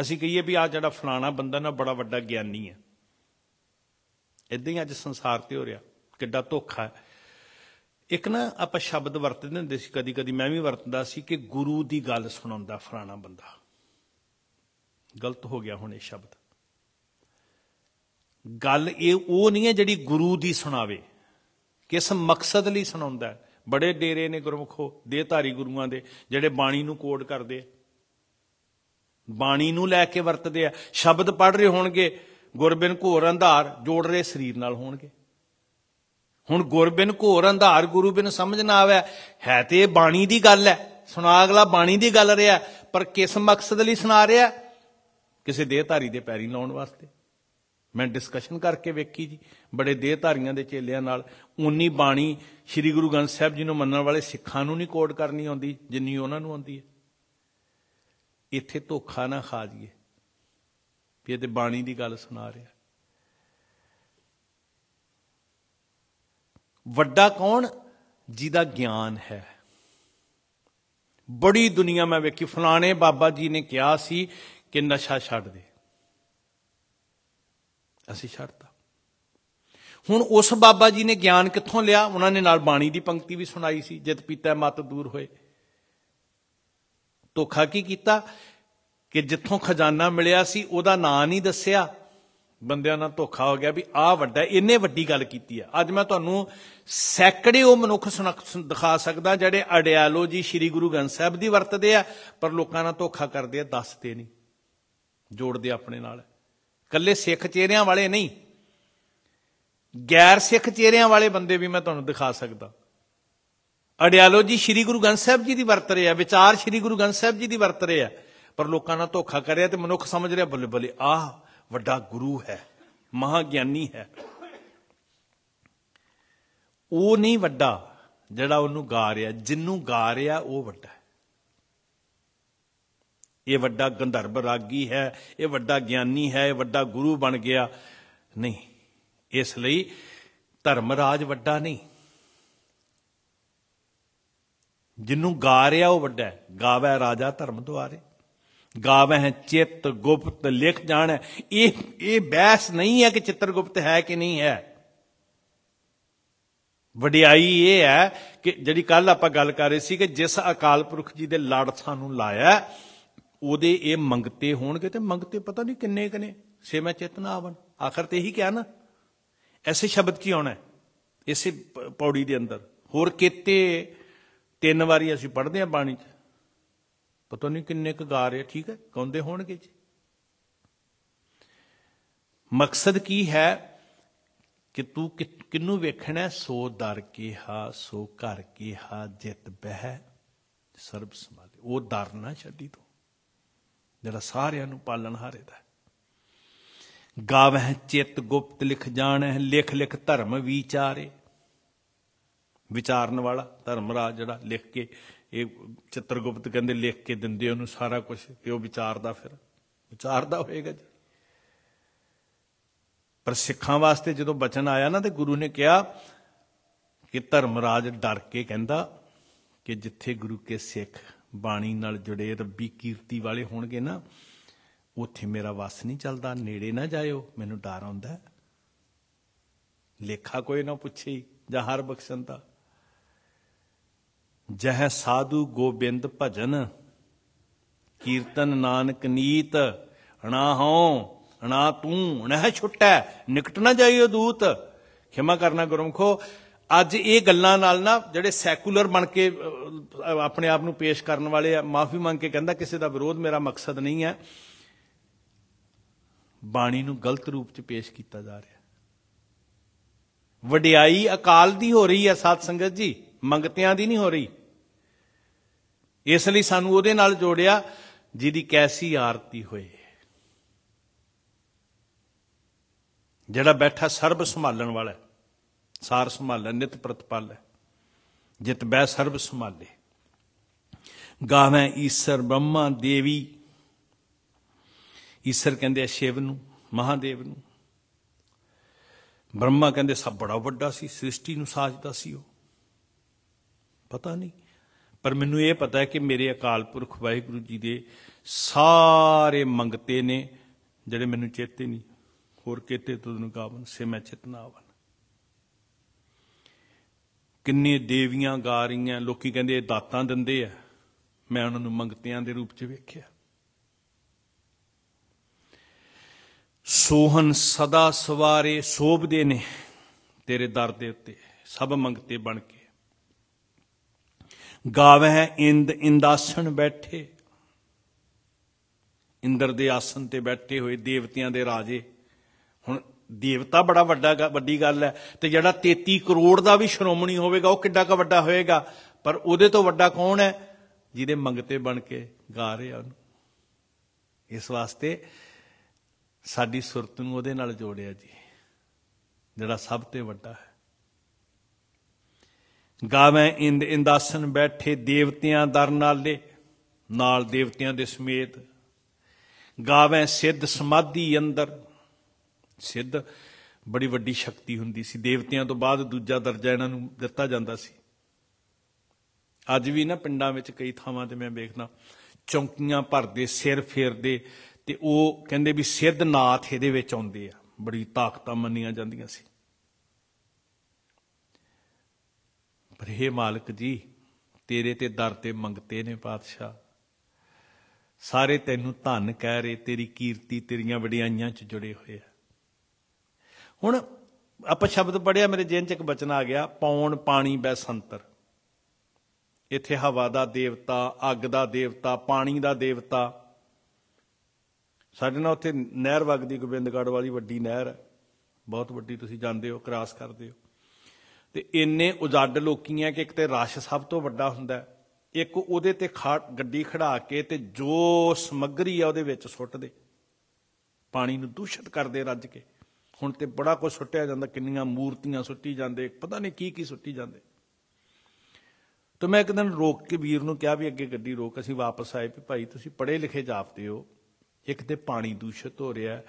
ਅਸੀਂ ਕਹੀਏ ਵੀ ਆ ਜਿਹੜਾ ਫਲਾਣਾ ਬੰਦਾ ਨਾ ਬੜਾ ਵੱਡਾ ਗਿਆਨੀ ਹੈ ਇਦਾਂ ਹੀ ਅੱਜ ਸੰਸਾਰ ਤੇ ਹੋ ਰਿਹਾ ਕਿੱਡਾ ਧੋਖਾ ਇੱਕ ਨਾ ਆਪਾਂ ਸ਼ਬਦ ਵਰਤਦੇ ਹੁੰਦੇ ਸੀ ਕਦੀ ਕਦੀ ਮੈਂ ਵੀ ਵਰਤਦਾ ਸੀ ਕਿ ਗੁਰੂ ਦੀ ਗੱਲ ਸੁਣਾਉਂਦਾ ਫਲਾਣਾ ਬੰਦਾ ਗਲਤ ਹੋ ਗਿਆ ਹੁਣ ਇਹ ਸ਼ਬਦ ਗੱਲ ਇਹ ਉਹ ਨਹੀਂ ਹੈ ਜਿਹੜੀ ਗੁਰੂ ਦੀ ਸੁਣਾਵੇ ਕਿਸ ਮਕਸਦ ਲਈ ਸੁਣਾਉਂਦਾ ਬੜੇ ਡੇਰੇ ਨੇ ਗੁਰਮਖੋ ਦੇਹਧਾਰੀ ਗੁਰੂਆਂ ਦੇ ਜਿਹੜੇ ਬਾਣੀ ਨੂੰ ਕੋਡ ਕਰਦੇ ਆ ਬਾਣੀ ਨੂੰ ਲੈ ਕੇ ਵਰਤਦੇ ਆ ਸ਼ਬਦ ਪੜ ਰਹੇ ਹੋਣਗੇ ਗੁਰਬਿਨ ਘੋਰ ਅੰਧਾਰ ਜੋੜ ਰਹੇ ਸਰੀਰ ਨਾਲ ਹੋਣਗੇ ਹੁਣ ਗੁਰਬਿਨ ਘੋਰ ਅੰਧਾਰ ਗੁਰੂ ਬਿਨ ਸਮਝ ਨਾ ਆਵੇ ਹੈ ਤੇ ਇਹ ਬਾਣੀ ਦੀ ਗੱਲ ਹੈ ਸੁਣਾ ਅਗਲਾ ਬਾਣੀ ਦੀ ਗੱਲ ਰਿਹਾ ਪਰ ਕਿਸ ਮਕਸਦ ਲਈ ਸੁਣਾ ਰਿਹਾ ਕਿਸੇ ਦੇਹਧਾਰੀ ਦੇ ਪੈਰੀ ਲਾਉਣ ਵਾਸਤੇ ਮੈਂ ਡਿਸਕਸ਼ਨ ਕਰਕੇ ਵੇਖੀ ਜੀ ਬੜੇ ਦੇਹਧਾਰੀਆਂ ਦੇ ਚੇਲਿਆਂ ਨਾਲ ਉਨੀ ਬਾਣੀ ਸ੍ਰੀ ਗੁਰੂ ਗ੍ਰੰਥ ਸਾਹਿਬ ਜੀ ਨੂੰ ਮੰਨਣ ਵਾਲੇ ਸਿੱਖਾਂ ਨੂੰ ਨਹੀਂ ਕੋਡ ਕਰਨੀ ਆਉਂਦੀ ਜਿੰਨੀ ਉਹਨਾਂ ਨੂੰ ਆਉਂਦੀ ਹੈ ਇੱਥੇ ਧੋਖਾ ਨਾ ਖਾ ਜੀਏ ਵੀ ਇਹ ਤੇ ਬਾਣੀ ਦੀ ਗੱਲ ਸੁਣਾ ਰਿਹਾ ਵੱਡਾ ਕੌਣ ਜਿਹਦਾ ਗਿਆਨ ਹੈ ਬੜੀ ਦੁਨੀਆ ਮੈਂ ਵੇਖੀ ਫਲਾਣੇ ਬਾਬਾ ਜੀ ਨੇ ਕਿਹਾ ਸੀ ਕਿ ਨਸ਼ਾ ਛੱਡ ਦੇ ਅਸੀਂ ਛੱਡਤਾ ਹੁਣ ਉਸ ਬਾਬਾ ਜੀ ਨੇ ਗਿਆਨ ਕਿੱਥੋਂ ਲਿਆ ਉਹਨਾਂ ਨੇ ਨਾਲ ਬਾਣੀ ਦੀ ਪੰਕਤੀ ਵੀ ਸੁਣਾਈ ਸੀ ਜਿਤ ਪੀਤਾ ਮਤ ਦੂਰ ਹੋਏ ਧੋਖਾ ਕੀ ਕੀਤਾ ਕਿ ਜਿੱਥੋਂ ਖਜ਼ਾਨਾ ਮਿਲਿਆ ਸੀ ਉਹਦਾ ਨਾਂ ਨਹੀਂ ਦੱਸਿਆ ਬੰਦਿਆਂ ਨਾਲ ਧੋਖਾ ਹੋ ਗਿਆ ਵੀ ਆਹ ਵੱਡਾ ਇੰਨੇ ਵੱਡੀ ਗੱਲ ਕੀਤੀ ਆ ਅੱਜ ਮੈਂ ਤੁਹਾਨੂੰ ਸੈਕੜੇ ਉਹ ਮਨੁੱਖ ਦਿਖਾ ਸਕਦਾ ਜਿਹੜੇ ਅਡਿਆਲੋਜੀ ਜੀ ਸ੍ਰੀ ਗੁਰੂ ਗ੍ਰੰਥ ਸਾਹਿਬ ਦੀ ਵਰਤਦੇ ਆ ਪਰ ਲੋਕਾਂ ਨਾਲ ਧੋਖਾ ਕਰਦੇ ਆ ਦੱਸਦੇ ਨਹੀਂ ਜੋੜਦੇ ਆਪਣੇ ਨਾਲ ਕੱਲੇ ਸਿੱਖ ਚਿਹਰਿਆਂ ਵਾਲੇ ਨਹੀਂ ਗੈਰ ਸਿੱਖ ਚਿਹਰਿਆਂ ਵਾਲੇ ਬੰਦੇ ਵੀ ਮੈਂ ਤੁਹਾਨੂੰ ਦਿਖਾ ਸਕਦਾ ਅਡਿਆਲੋਜੀ ਸ੍ਰੀ ਗੁਰੂ ਗੰਗ ਸਾਹਿਬ ਜੀ ਦੀ ਵਰਤ ਆ ਵਿਚਾਰ ਸ੍ਰੀ ਗੁਰੂ ਗੰਗ ਸਾਹਿਬ ਜੀ ਦੀ ਵਰਤ ਆ ਪਰ ਲੋਕਾਂ ਨਾਲ ਧੋਖਾ ਕਰਿਆ ਤੇ ਮਨੁੱਖ ਸਮਝ ਰਿਹਾ ਬੱਲੇ ਬੱਲੇ ਆਹ ਵੱਡਾ ਗੁਰੂ ਹੈ ਮਹਾ ਗਿਆਨੀ ਹੈ ਉਹ ਨਹੀਂ ਵੱਡਾ ਜਿਹੜਾ ਉਹਨੂੰ ਗਾ ਰਿਹਾ ਜਿੰਨੂੰ ਗਾ ਰਿਹਾ ਉਹ ਵੱਡਾ ਹੈ ਇਹ ਵੱਡਾ ਗੰਧਰਵ ਰਾਗੀ ਹੈ ਇਹ ਵੱਡਾ ਗਿਆਨੀ ਹੈ ਇਹ ਵੱਡਾ ਗੁਰੂ ਬਣ ਗਿਆ ਨਹੀਂ ਇਸ ਲਈ ਧਰਮ ਰਾਜ ਵੱਡਾ ਨਹੀਂ ਜਿੰਨੂੰ ਗਾ ਰਿਹਾ ਉਹ ਵੱਡਾ ਹੈ ਗਾਵੇ ਰਾਜਾ ਧਰਮ ਦੁਆਰੇ ਗਾਵੇ ਹੈ ਚਿੱਤ ਗੁਪਤ ਲਿਖ ਜਾਣ ਇਹ ਇਹ ਬਹਿਸ ਨਹੀਂ ਹੈ ਕਿ ਚਿੱਤਰਗੁਪਤ ਹੈ ਕਿ ਨਹੀਂ ਹੈ ਵਡਿਆਈ ਇਹ ਹੈ ਕਿ ਜਿਹੜੀ ਕੱਲ ਆਪਾਂ ਗੱਲ ਕਰ ਰਹੇ ਸੀ ਕਿ ਜਿਸ ਅਕਾਲ ਪੁਰਖ ਜੀ ਦੇ ਲੜ ਸਾਨੂੰ ਲਾਇਆ ਉਹਦੇ ਇਹ ਮੰਗਤੇ ਹੋਣਗੇ ਤੇ ਮੰਗਤੇ ਪਤਾ ਨਹੀਂ ਕਿੰਨੇ ਕਨੇ ਮੈਂ ਚੇਤਨਾ ਆਵਨ ਆਖਰ ਤੇ ਇਹੀ ਕਿਹਾ ਨਾ ਐਸੇ ਸ਼ਬਦ ਕੀ ਆਉਣਾ ਇਸੇ ਪੌੜੀ ਦੇ ਅੰਦਰ ਹੋਰ ਕਿਤੇ ਤਿੰਨ ਵਾਰੀ ਅਸੀਂ ਪੜਦੇ ਆ ਬਾਣੀ 'ਚ ਪਤਾ ਨਹੀਂ ਕਿੰਨੇ ਕ ਗਾ ਰਹੇ ਠੀਕ ਹੈ ਗਾਉਂਦੇ ਹੋਣਗੇ ਜੀ ਮਕਸਦ ਕੀ ਹੈ ਕਿ ਤੂੰ ਕਿੰਨੂੰ ਵੇਖਣਾ ਸੋ ਦਰ ਕੇ ਹਾ ਸੋ ਘਰ ਹਾ ਜਿਤ ਬਹਿ ਸਰਬ ਸਮਾਲੇ ਉਹ ਦਰ ਨਾ ਛੱਡੀ ਤੂੰ ਜਿਹੜਾ ਸਾਰਿਆਂ ਨੂੰ ਪਾਲਣ ਹਾਰੇ ਦਾ ਗਾਵਹਿ ਚਿਤ ਗੁਪਤ ਲਿਖ ਜਾਣੈ ਲਿਖ ਲਿਖ ਧਰਮ ਵਿਚਾਰੇ ਵਿਚਾਰਨ ਵਾਲਾ ਧਰਮਰਾਜ ਜਿਹੜਾ ਲਿਖ ਕੇ ਇਹ ਚਿੱਤਰਗੁਪਤ ਕਹਿੰਦੇ ਲਿਖ ਕੇ ਦਿੰਦੇ ਉਹਨੂੰ ਸਾਰਾ ਕੁਝ ਤੇ ਉਹ ਵਿਚਾਰਦਾ ਫਿਰ ਵਿਚਾਰਦਾ ਹੋਏਗਾ ਜੀ ਪਰ ਸਿੱਖਾਂ ਵਾਸਤੇ ਜਦੋਂ ਬਚਨ ਆਇਆ ਨਾ ਤੇ ਗੁਰੂ ਨੇ ਕਿਹਾ ਕਿ ਧਰਮਰਾਜ ਡਰ ਕੇ ਕਹਿੰਦਾ ਕਿ ਜਿੱਥੇ ਗੁਰੂ ਕੇ ਸਿੱਖ ਬਾਣੀ ਨਾਲ ਜੁੜੇ ਰੱਬੀ ਕੀਰਤੀ ਵਾਲੇ ਹੋਣਗੇ ਨਾ ਉੱਥੇ ਮੇਰਾ ਵਸ ਨਹੀਂ ਚੱਲਦਾ ਨੇੜੇ ਨਾ ਜਾਇਓ ਮੈਨੂੰ ਡਰ ਆਉਂਦਾ ਲੇਖਾ ਕੋਈ ਨਾ ਪੁੱਛੇ ਜਾਂ ਹਰ ਬਖਸ਼ੰਤਾ ਜਹ ਸਾਧੂ ਗੋਬਿੰਦ ਭਜਨ ਕੀਰਤਨ ਨਾਨਕ ਨੀਤ ਅਣਾ ਹਉ ਅਣਾ ਤੂੰ ਅਣਹ ਛੁੱਟੈ ਨਿਕਟ ਨਾ ਜਾਈਓ ਦੂਤ ਖਿਮਾ ਕਰਨਾ ਗੁਰਮਖੋ ਅੱਜ ਇਹ ਗੱਲਾਂ ਨਾਲ ਨਾ ਜਿਹੜੇ ਸੈਕੂਲਰ ਬਣ ਕੇ ਆਪਣੇ ਆਪ ਨੂੰ ਪੇਸ਼ ਕਰਨ ਵਾਲੇ ਆ ਮਾਫੀ ਮੰਗ ਕੇ ਕਹਿੰਦਾ ਕਿਸੇ ਦਾ ਵਿਰੋਧ ਮੇਰਾ ਮਕਸਦ ਨਹੀਂ ਹੈ ਬਾਣੀ ਨੂੰ ਗਲਤ ਰੂਪ 'ਚ ਪੇਸ਼ ਕੀਤਾ ਜਾ ਰਿਹਾ ਵਡਿਆਈ ਅਕਾਲ ਦੀ ਹੋ ਰਹੀ ਹੈ ਸਾਧ ਸੰਗਤ ਜੀ ਮੰਗਤਿਆਂ ਦੀ ਨਹੀਂ ਹੋ ਰਹੀ ਇਸ ਲਈ ਸਾਨੂੰ ਉਹਦੇ ਨਾਲ ਜੋੜਿਆ ਜਿਹਦੀ ਕੈਸੀ ਆਰਤੀ ਹੋਏ ਜਿਹੜਾ ਬੈਠਾ ਸਰਬ ਸੰਭਾਲਣ ਵਾਲਾ ਸਾਰ ਸੰਭਾਲਣ ਨਿਤ ਪ੍ਰਤਪਾਲ ਹੈ ਜਿਤ ਬੈ ਸਰਬ ਸੰਭਾਲੇ ਗਾਵੇਂ ਈਸ਼ਰ ਬ੍ਰਹਮਾ ਦੇਵੀ ਈਸ਼ਰ ਕਹਿੰਦੇ ਆ ਸ਼ਿਵ ਨੂੰ ਮਹਾਦੇਵ ਨੂੰ ਬ੍ਰਹਮਾ ਕਹਿੰਦੇ ਸਭ ਬੜਾ ਵੱਡਾ ਸੀ ਸ੍ਰਿਸ਼ਟੀ ਨੂੰ ਸਾਜਦਾ ਸੀ ਉਹ ਪਤਾ ਨਹੀਂ ਪਰ ਮੈਨੂੰ ਇਹ ਪਤਾ ਹੈ ਕਿ ਮੇਰੇ ਅਕਾਲ ਪੁਰਖ ਵਾਹਿਗੁਰੂ ਜੀ ਦੇ ਸਾਰੇ ਮੰਗਤੇ ਨੇ ਜਿਹੜੇ ਮੈਨੂੰ ਚੇਤੇ ਨਹੀਂ ਹੋਰ ਕਿਤੇ ਤੁਧਨ ਗਾਵਨ ਸੇ ਮੈਂ ਚਿਤਨਾ ਆਵਨ ਕਿੰਨੇ ਦੇਵੀਆਂ ਗਾ ਰਹੀਆਂ ਲੋਕੀ ਕਹਿੰਦੇ ਇਹ ਦਾਤਾਂ ਦਿੰਦੇ ਆ ਮੈਂ ਉਹਨਾਂ ਨੂੰ ਮੰਗਤਿਆਂ ਦੇ ਰੂਪ 'ਚ ਵੇਖਿਆ ਸੋਹਨ ਸਦਾ ਸਵਾਰੇ ਸੋਭਦੇ ਨੇ ਤੇਰੇ ਦਰ ਦੇ ਉੱਤੇ ਸਭ ਮੰਗਤੇ ਬਣ ਕੇ ਗਾਵਹਿ ਇੰਦ ਇੰਦਾਸਣ ਬੈਠੇ ਇੰਦਰ ਦੇ ਆਸਨ ਤੇ ਬੈਠੇ ਹੋਏ ਦੇਵਤਿਆਂ ਦੇ ਰਾਜੇ ਹੁਣ ਦੇਵਤਾ ਬੜਾ ਵੱਡਾ ਵੱਡੀ ਗੱਲ ਹੈ ਤੇ ਜਿਹੜਾ 33 ਕਰੋੜ ਦਾ ਵੀ ਸ਼੍ਰੋਮਣੀ ਹੋਵੇਗਾ ਉਹ ਕਿੱਡਾ ਕ ਵੱਡਾ ਹੋਵੇਗਾ ਪਰ ਉਹਦੇ ਤੋਂ ਵੱਡਾ ਕੌਣ ਹੈ ਜਿਹਦੇ ਮੰਗਤੇ ਬਣ ਕੇ ਗਾ ਰਿਹਾ ਉਹਨੂੰ ਇਸ ਵਾਸਤੇ ਸਾਡੀ ਸੁਰਤ ਨੂੰ ਉਹਦੇ ਨਾਲ ਜੋੜਿਆ ਜੀ ਜਿਹੜਾ ਸਭ ਤੋਂ ਵੱਡਾ ਹੈ ਗਾਵੇਂ ਇੰਦ ਇੰਦਾਸਨ ਬੈਠੇ ਦੇਵਤਿਆਂ ਦਰ ਨਾਲੇ ਨਾਲ ਦੇਵਤਿਆਂ ਦੇ ਸਮੇਤ ਗਾਵੇਂ ਸਿੱਧ ਸਮਾਧੀ ਅੰਦਰ ਸਿੱਧ ਬੜੀ ਵੱਡੀ ਸ਼ਕਤੀ ਹੁੰਦੀ ਸੀ ਦੇਵਤਿਆਂ ਤੋਂ ਬਾਅਦ ਦੂਜਾ ਦਰਜਾ ਇਹਨਾਂ ਨੂੰ ਦਿੱਤਾ ਜਾਂਦਾ ਸੀ ਅੱਜ ਵੀ ਨਾ ਪਿੰਡਾਂ ਵਿੱਚ ਕਈ ਥਾਵਾਂ ਤੇ ਮੈਂ ਵੇਖਦਾ ਚੌਂਕੀਆਂ ਭਰਦੇ ਸਿਰ ਫੇਰਦੇ ਤੇ ਉਹ ਕਹਿੰਦੇ ਵੀ ਸਿੱਧ ਨਾਥ ਇਹਦੇ ਵਿੱਚ ਆਉਂਦੇ ਆ ਬੜੀ ਤਾਕਤਾਂ ਮੰਨੀਆਂ ਜਾਂਦੀਆਂ ਸੀ ਪਰ ਹੇ ਮਾਲਕ ਜੀ ਤੇਰੇ ਤੇ ਦਰ ਤੇ ਮੰਗਤੇ ਨੇ ਪਾਤਸ਼ਾਹ ਸਾਰੇ ਤੈਨੂੰ ਧੰਨ ਕਹਿ ਰਹੇ ਤੇਰੀ ਕੀਰਤੀ ਤੇਰੀਆਂ ਵਡਿਆਈਆਂ 'ਚ ਜੁੜੇ ਹੋਏ ਆ ਹੁਣ ਆਪਾਂ ਸ਼ਬਦ ਪੜਿਆ ਮੇਰੇ ਜੇਨ 'ਚ ਇੱਕ ਬਚਨ ਆ ਗਿਆ ਪੌਣ ਪਾਣੀ ਬੈ ਸੰਤਰ ਇੱਥੇ ਹਵਾ ਦਾ ਦੇਵਤਾ ਅੱਗ ਦਾ ਦੇਵਤਾ ਪਾਣੀ ਦਾ ਦੇਵਤਾ ਸਾਡੇ ਨਾਲ ਉੱਥੇ ਨਹਿਰ ਵਗਦੀ ਗੋਬਿੰਦਗੜ ਵਾਲੀ ਵੱਡੀ ਨਹਿਰ ਹੈ ਬਹੁਤ ਵੱਡੀ ਤੁਸੀਂ ਜਾਂਦੇ ਹੋ ਕ੍ਰਾਸ ਕਰਦੇ ਹੋ ਤੇ ਇੰਨੇ ਉਜੱਡ ਆ ਕਿ ਇੱਕ ਤੇ ਰਸ਼ ਸਭ ਤੋਂ ਵੱਡਾ ਹੁੰਦਾ ਇੱਕ ਉਹਦੇ ਤੇ ਗੱਡੀ ਖੜਾ ਕੇ ਤੇ ਜੋ ਸਮੱਗਰੀ ਆ ਉਹਦੇ ਵਿੱਚ ਸੁੱਟ ਦੇ ਪਾਣੀ ਨੂੰ ਦੂਸ਼ਿਤ ਕਰਦੇ ਰੱਜ ਕੇ ਹੁਣ ਤੇ ਬੜਾ ਕੁਝ ਸੁੱਟਿਆ ਜਾਂਦਾ ਕਿੰਨੀਆਂ ਮੂਰਤੀਆਂ ਸੁੱਟੀ ਜਾਂਦੇ ਪਤਾ ਨਹੀਂ ਕੀ ਕੀ ਸੁੱਟੀ ਜਾਂਦੇ ਤਾਂ ਮੈਂ ਇੱਕ ਦਿਨ ਰੋਕ ਕੇ ਵੀਰ ਨੂੰ ਕਿਹਾ ਵੀ ਅੱਗੇ ਗੱਡੀ ਰੋਕ ਅਸੀਂ ਵਾਪਸ ਆਏ ਵੀ ਭਾਈ ਤੁਸੀਂ ਪੜੇ ਲਿਖੇ ਜਾਪਦੇ ਹੋ ਇੱਕ ਤੇ ਪਾਣੀ ਦੂਸ਼ਿਤ ਹੋ ਰਿਹਾ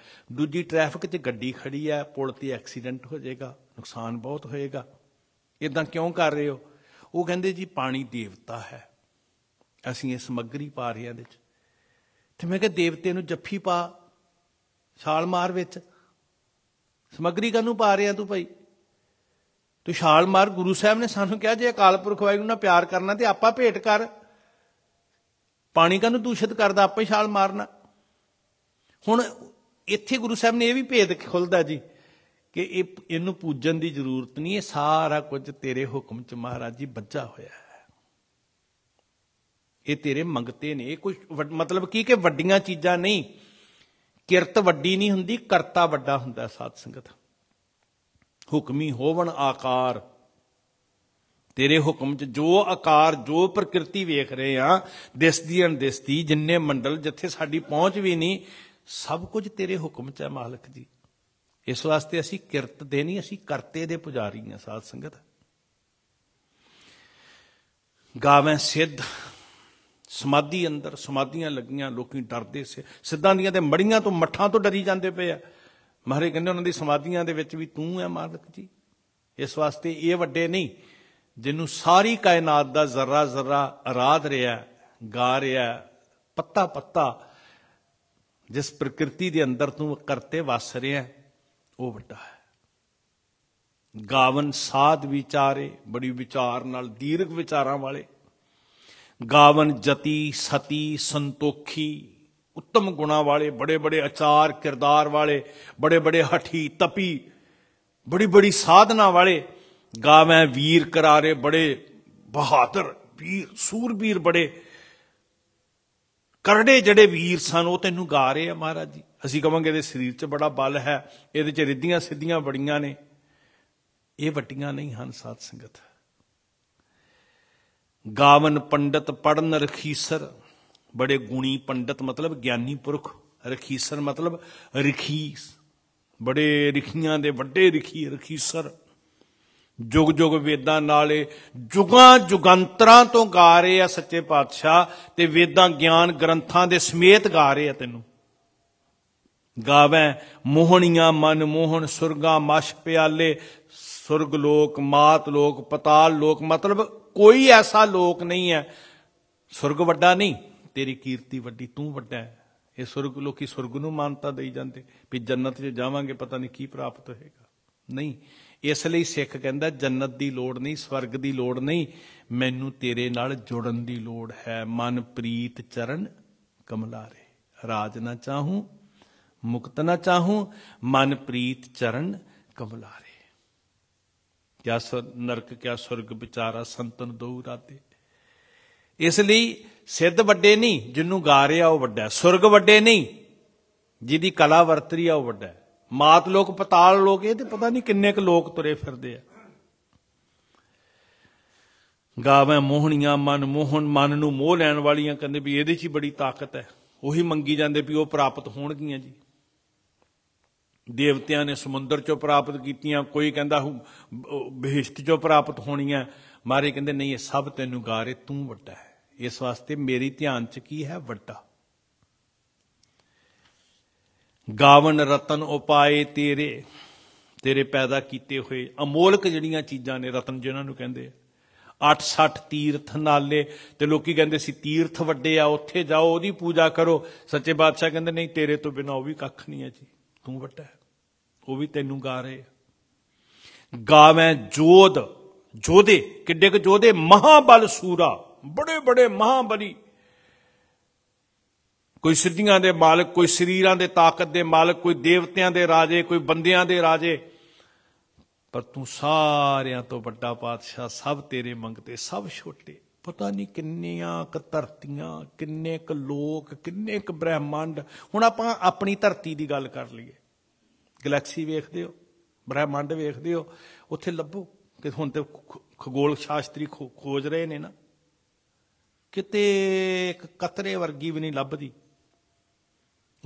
ਦੂਜੀ ਟ੍ਰੈਫਿਕ 'ਚ ਗੱਡੀ ਖੜੀ ਹੈ ਪੁਲ ਤੇ ਐਕਸੀਡੈਂਟ ਹੋ ਜਾਏਗਾ ਨੁਕਸਾਨ ਬਹੁਤ ਹੋਏਗਾ ਇਦਾਂ ਕਿਉਂ ਕਰ ਰਹੇ ਹੋ ਉਹ ਕਹਿੰਦੇ ਜੀ ਪਾਣੀ ਦੇਵਤਾ ਹੈ ਅਸੀਂ ਇਹ ਸਮੱਗਰੀ ਪਾ ਰਹੇ ਹਾਂ ਵਿੱਚ ਤੇ ਮੈਂ ਕਿਹਾ ਦੇਵਤੇ ਨੂੰ ਜੱਫੀ ਪਾ ਛਾਲ ਮਾਰ ਵਿੱਚ ਸਮੱਗਰੀ ਕਾਨੂੰ ਪਾ ਰਿਹਾ ਤੂੰ ਭਾਈ ਤੂੰ ਛਾਲ ਮਾਰ ਗੁਰੂ ਸਾਹਿਬ ਨੇ ਸਾਨੂੰ ਕਿਹਾ ਜੇ ਅਕਾਲ ਪੁਰਖ ਵਾਹਿਗੁਰੂ ਨਾਲ ਪਿਆਰ ਕਰਨਾ ਤੇ ਆਪਾਂ ਭੇਟ ਕਰ ਪਾਣੀ ਕਾਨੂੰ ਦੂਸ਼ਿਤ ਕਰਦਾ ਆਪਾਂ ਛਾਲ ਮਾਰਨਾ ਹੁਣ ਇੱਥੇ ਗੁਰੂ ਸਾਹਿਬ ਨੇ ਇਹ ਵੀ ਭੇਦ ਖੁੱਲਦਾ ਜੀ ਕਿ ਇਹ ਇਹਨੂੰ ਪੂਜਣ ਦੀ ਜ਼ਰੂਰਤ ਨਹੀਂ ਇਹ ਸਾਰਾ ਕੁਝ ਤੇਰੇ ਹੁਕਮ ਚ ਮਹਾਰਾਜ ਜੀ ਬੱਜਾ ਹੋਇਆ ਹੈ ਇਹ ਤੇਰੇ ਮੰਗਤੇ ਨੇ ਇਹ ਕੁਝ ਮਤਲਬ ਕੀ ਕਿ ਵੱਡੀਆਂ ਚੀਜ਼ਾਂ ਨਹੀਂ ਕਿਰਤ ਵੱਡੀ ਨਹੀਂ ਹੁੰਦੀ ਕਰਤਾ ਵੱਡਾ ਹੁੰਦਾ ਸਾਧ ਸੰਗਤ ਹੁਕਮੀ ਹੋਵਣ ਆਕਾਰ ਤੇਰੇ ਹੁਕਮ 'ਚ ਜੋ ਆਕਾਰ ਜੋ ਪ੍ਰਕਿਰਤੀ ਵੇਖ ਰਹੇ ਆ ਦਿਸਦੀ ਅਣਦਿਸਦੀ ਜਿੰਨੇ ਮੰਡਲ ਜਿੱਥੇ ਸਾਡੀ ਪਹੁੰਚ ਵੀ ਨਹੀਂ ਸਭ ਕੁਝ ਤੇਰੇ ਹੁਕਮ 'ਚ ਹੈ ਮਾਲਕ ਜੀ ਇਸ ਵਾਸਤੇ ਅਸੀਂ ਕਿਰਤ ਦੇ ਨਹੀਂ ਅਸੀਂ ਕਰਤੇ ਦੇ ਪੁਜਾਰੀ ਆ ਸਾਧ ਸੰਗਤ ਗਾਵੇਂ ਸਿੱਧ ਸਮਾਧੀ ਅੰਦਰ ਸਮਾਧੀਆਂ ਲੱਗੀਆਂ ਲੋਕੀ ਡਰਦੇ ਸੇ ਸਿੱਧਾਂ ਦੀਆਂ ਤੇ ਮੜੀਆਂ ਤੋਂ ਮੱਠਾਂ ਤੋਂ ਡਰੀ ਜਾਂਦੇ ਪਏ ਆ ਮਹਾਰੇ ਕਹਿੰਦੇ ਉਹਨਾਂ ਦੀ ਸਮਾਧੀਆਂ ਦੇ ਵਿੱਚ ਵੀ ਤੂੰ ਐ ਮਾਲਕ ਜੀ ਇਸ ਵਾਸਤੇ ਇਹ ਵੱਡੇ ਨਹੀਂ ਜਿਹਨੂੰ ਸਾਰੀ ਕਾਇਨਾਤ ਦਾ ਜ਼ਰਾ ਜ਼ਰਾ ਆਰਾਧ ਰਿਹਾ ਗਾ ਰਿਹਾ ਪੱਤਾ ਪੱਤਾ ਜਿਸ ਪ੍ਰਕਿਰਤੀ ਦੇ ਅੰਦਰ ਤੂੰ ਕਰਤੇ ਵਸ ਰਿਹਾ ਉਹ ਵੱਡਾ ਹੈ ਗਾਵਨ ਸਾਧ ਵਿਚਾਰੇ ਬੜੀ ਵਿਚਾਰ ਨਾਲ ਦੀਰਘ ਵਿਚਾਰਾਂ ਵਾਲੇ ਗਾਵਨ ਜਤੀ ਸਤੀ ਸੰਤੋਖੀ ਉੱਤਮ ਗੁਣਾ ਵਾਲੇ ਬੜੇ ਬੜੇ ਆਚਾਰ ਕਿਰਦਾਰ ਵਾਲੇ ਬੜੇ ਬੜੇ ਹਠੀ ਤਪੀ ਬੜੀ ਬੜੀ ਸਾਧਨਾ ਵਾਲੇ ਗਾਵੇਂ ਵੀਰ ਕਰਾਰੇ ਬੜੇ ਬਹਾਦਰ ਵੀਰ ਸੂਰਬੀਰ ਬੜੇ ਕਰੜੇ ਜਿਹੜੇ ਵੀਰ ਸਨ ਉਹ ਤੈਨੂੰ ਗਾ ਰਹੇ ਆ ਮਹਾਰਾਜ ਜੀ ਅਸੀਂ ਕਵਾਂਗੇ ਇਹਦੇ ਸਰੀਰ 'ਚ ਬੜਾ ਬਲ ਹੈ ਇਹਦੇ 'ਚ ਰਿੱਧੀਆਂ ਸਿੱਧੀਆਂ ਬੜੀਆਂ ਨੇ ਇਹ ਵੱਟੀਆਂ ਨਹੀਂ ਹਨ ਸਾਧ ਸੰਗਤ ਗਾਵਨ ਪੰਡਤ ਪੜਨ ਰਖੀਸਰ ਬੜੇ ਗੁਣੀ ਪੰਡਤ ਮਤਲਬ ਗਿਆਨੀ ਪੁਰਖ ਰਖੀਸਰ ਮਤਲਬ ਰਖੀਸ ਬੜੇ ਰਖੀਆਂ ਦੇ ਵੱਡੇ ਰਖੀ ਰਖੀਸਰ ਜੁਗ ਜੁਗ ਵੇਦਾਂ ਨਾਲੇ ਜੁਗਾਂ ਜੁਗੰਤਰਾਂ ਤੋਂ ਗਾ ਰਹੇ ਆ ਸੱਚੇ ਪਾਤਸ਼ਾਹ ਤੇ ਵੇਦਾਂ ਗਿਆਨ ਗ੍ਰੰਥਾਂ ਦੇ ਸਮੇਤ ਗਾ ਰਹੇ ਆ ਤੈਨੂੰ ਗਾਵੇਂ ਮੋਹਣੀਆਂ ਮਨ ਮੋਹਣ ਸੁਰਗਾ ਮਸ਼ ਪਿਆਲੇ ਸੁਰਗ ਲੋਕ ਮਾਤ ਲੋਕ ਪਤਾਲ ਲੋਕ ਮਤਲਬ ਕੋਈ ਐਸਾ ਲੋਕ ਨਹੀਂ ਹੈ ਸੁਰਗ ਵੱਡਾ ਨਹੀਂ ਤੇਰੀ ਕੀਰਤੀ ਵੱਡੀ ਤੂੰ ਵੱਡਾ ਹੈ ਇਹ ਸੁਰਗ ਲੋਕੀ ਸੁਰਗ ਨੂੰ ਮਾਨਤਾ ਦੇਈ ਜਾਂਦੇ ਵੀ ਜੰਨਤ 'ਚ ਜਾਵਾਂਗੇ ਪਤਾ ਨਹੀਂ ਕੀ ਪ੍ਰਾਪਤ ਹੋਏਗਾ ਨਹੀਂ ਇਸ ਲਈ ਸਿੱਖ ਕਹਿੰਦਾ ਜੰਨਤ ਦੀ ਲੋੜ ਨਹੀਂ ਸਵਰਗ ਦੀ ਲੋੜ ਨਹੀਂ ਮੈਨੂੰ ਤੇਰੇ ਨਾਲ ਜੁੜਨ ਦੀ ਲੋੜ ਹੈ ਮਨ ਪ੍ਰੀਤ ਚਰਨ ਕਮਲਾਰੇ ਰਾਜ ਨਾ ਚਾਹੂੰ ਮੁਕਤ ਨਾ ਚਾਹੂੰ ਮਨ ਪ੍ਰੀਤ ਚਰਨ ਕਮਲਾਰੇ ਕਿਆ ਨਰਕ ਕਿਆ ਸੁਰਗ ਵਿਚਾਰਾ ਸੰਤਨ ਦੋ ਰਾਤੇ ਇਸ ਲਈ ਸਿੱਧ ਵੱਡੇ ਨਹੀਂ ਜਿੰਨੂੰ ਗਾ ਰਿਹਾ ਉਹ ਵੱਡਾ ਸੁਰਗ ਵੱਡੇ ਨਹੀਂ ਜਿਹਦੀ ਕਲਾ ਵਰਤਰੀ ਆ ਉਹ ਵੱਡਾ ਮਾਤ ਲੋਕ ਪਤਾਲ ਲੋਕ ਇਹ ਤੇ ਪਤਾ ਨਹੀਂ ਕਿੰਨੇ ਕ ਲੋਕ ਤੁਰੇ ਫਿਰਦੇ ਆ ਗਾਵੇਂ ਮੋਹਣੀਆਂ ਮਨ ਮੋਹਨ ਮਨ ਨੂੰ ਮੋਹ ਲੈਣ ਵਾਲੀਆਂ ਕਹਿੰਦੇ ਵੀ ਇਹਦੇ 'ਚ ਹੀ ਬੜੀ ਤਾਕਤ ਹੈ ਉਹੀ ਮੰਗੀ ਜਾਂਦੇ ਵੀ ਉਹ ਪ੍ਰਾਪਤ ਹੋਣਗੀਆਂ ਜੀ ਦੇਵਤਿਆਂ ਨੇ ਸਮੁੰਦਰ 'ਚੋਂ ਪ੍ਰਾਪਤ ਕੀਤੀਆਂ ਕੋਈ ਕਹਿੰਦਾ ਬਹਿਸ਼ਤ 'ਚੋਂ ਪ੍ਰਾਪਤ ਹੋਣੀਆਂ ਮਾਰੇ ਕਹਿੰਦੇ ਨਹੀਂ ਇਹ ਸਭ ਤੈਨੂੰ ਗਾਰੇ ਤੂੰ ਵੱਡਾ ਹੈ ਇਸ ਵਾਸਤੇ ਮੇਰੀ ਧਿਆਨ 'ਚ ਕੀ ਹੈ ਵੱਡਾ ਗਾਵਨ ਰਤਨ ਉਪਾਏ ਤੇਰੇ ਤੇਰੇ ਪੈਦਾ ਕੀਤੇ ਹੋਏ ਅਮੋਲਕ ਜਿਹੜੀਆਂ ਚੀਜ਼ਾਂ ਨੇ ਰਤਨ ਜਿਹਨਾਂ ਨੂੰ ਕਹਿੰਦੇ ਆ 8-60 ਤੀਰਥ ਨਾਲੇ ਤੇ ਲੋਕੀ ਕਹਿੰਦੇ ਸੀ ਤੀਰਥ ਵੱਡੇ ਆ ਉੱਥੇ ਜਾਓ ਉਹਦੀ ਪੂਜਾ ਕਰੋ ਸੱਚੇ ਬਾਦਸ਼ਾਹ ਕਹਿੰਦੇ ਨਹੀਂ ਤੇਰੇ ਤੋਂ ਬਿਨਾ ਉਹ ਵੀ ਕੱਖ ਨਹੀਂ ਹੈ ਜੀ ਤੂੰ ਵੱਡਾ ਉਹ ਵੀ ਤੈਨੂੰ ਗਾ ਰਹੇ ਗਾਵੇਂ ਜੋਧ ਜੋਧੇ ਕਿੱਡੇ ਕ ਜੋਧੇ ਮਹਾਬਲ ਸੂਰਾ ਬੜੇ ਬੜੇ ਮਹਾਬਲੀ ਕੋਈ ਸਿੱਧੀਆਂ ਦੇ ਮਾਲਕ ਕੋਈ ਸਰੀਰਾਂ ਦੇ ਤਾਕਤ ਦੇ ਮਾਲਕ ਕੋਈ ਦੇਵਤਿਆਂ ਦੇ ਰਾਜੇ ਕੋਈ ਬੰਦਿਆਂ ਦੇ ਰਾਜੇ ਪਰ ਤੂੰ ਸਾਰਿਆਂ ਤੋਂ ਵੱਡਾ ਪਾਤਸ਼ਾਹ ਸਭ ਤੇਰੇ ਮੰਗਤੇ ਸਭ ਛੋਟੇ ਪਤਾ ਨਹੀਂ ਕਿੰਨੀਆਂ ਕ ਧਰਤੀਆਂ ਕਿੰਨੇ ਕ ਲੋਕ ਕਿੰਨੇ ਕ ਬ੍ਰਹਿਮੰਡ ਹੁਣ ਆਪਾਂ ਆਪਣੀ ਧਰਤੀ ਦੀ ਗੱਲ ਕਰ ਲਈਏ ਗੈਲੈਕਸੀ ਵੇਖਦੇ ਹੋ ਬ੍ਰਹਿਮੰਡ ਵੇਖਦੇ ਹੋ ਉੱਥੇ ਲੱਭੋ ਕਿ ਹੁਣ ਤੇ ਖਗੋਲ ਸ਼ਾਸਤਰੀ ਖੋਜ ਰਹੇ ਨੇ ਨਾ ਕਿਤੇ ਇੱਕ ਕਤਰੇ ਵਰਗੀ ਵੀ ਨਹੀਂ ਲੱਭਦੀ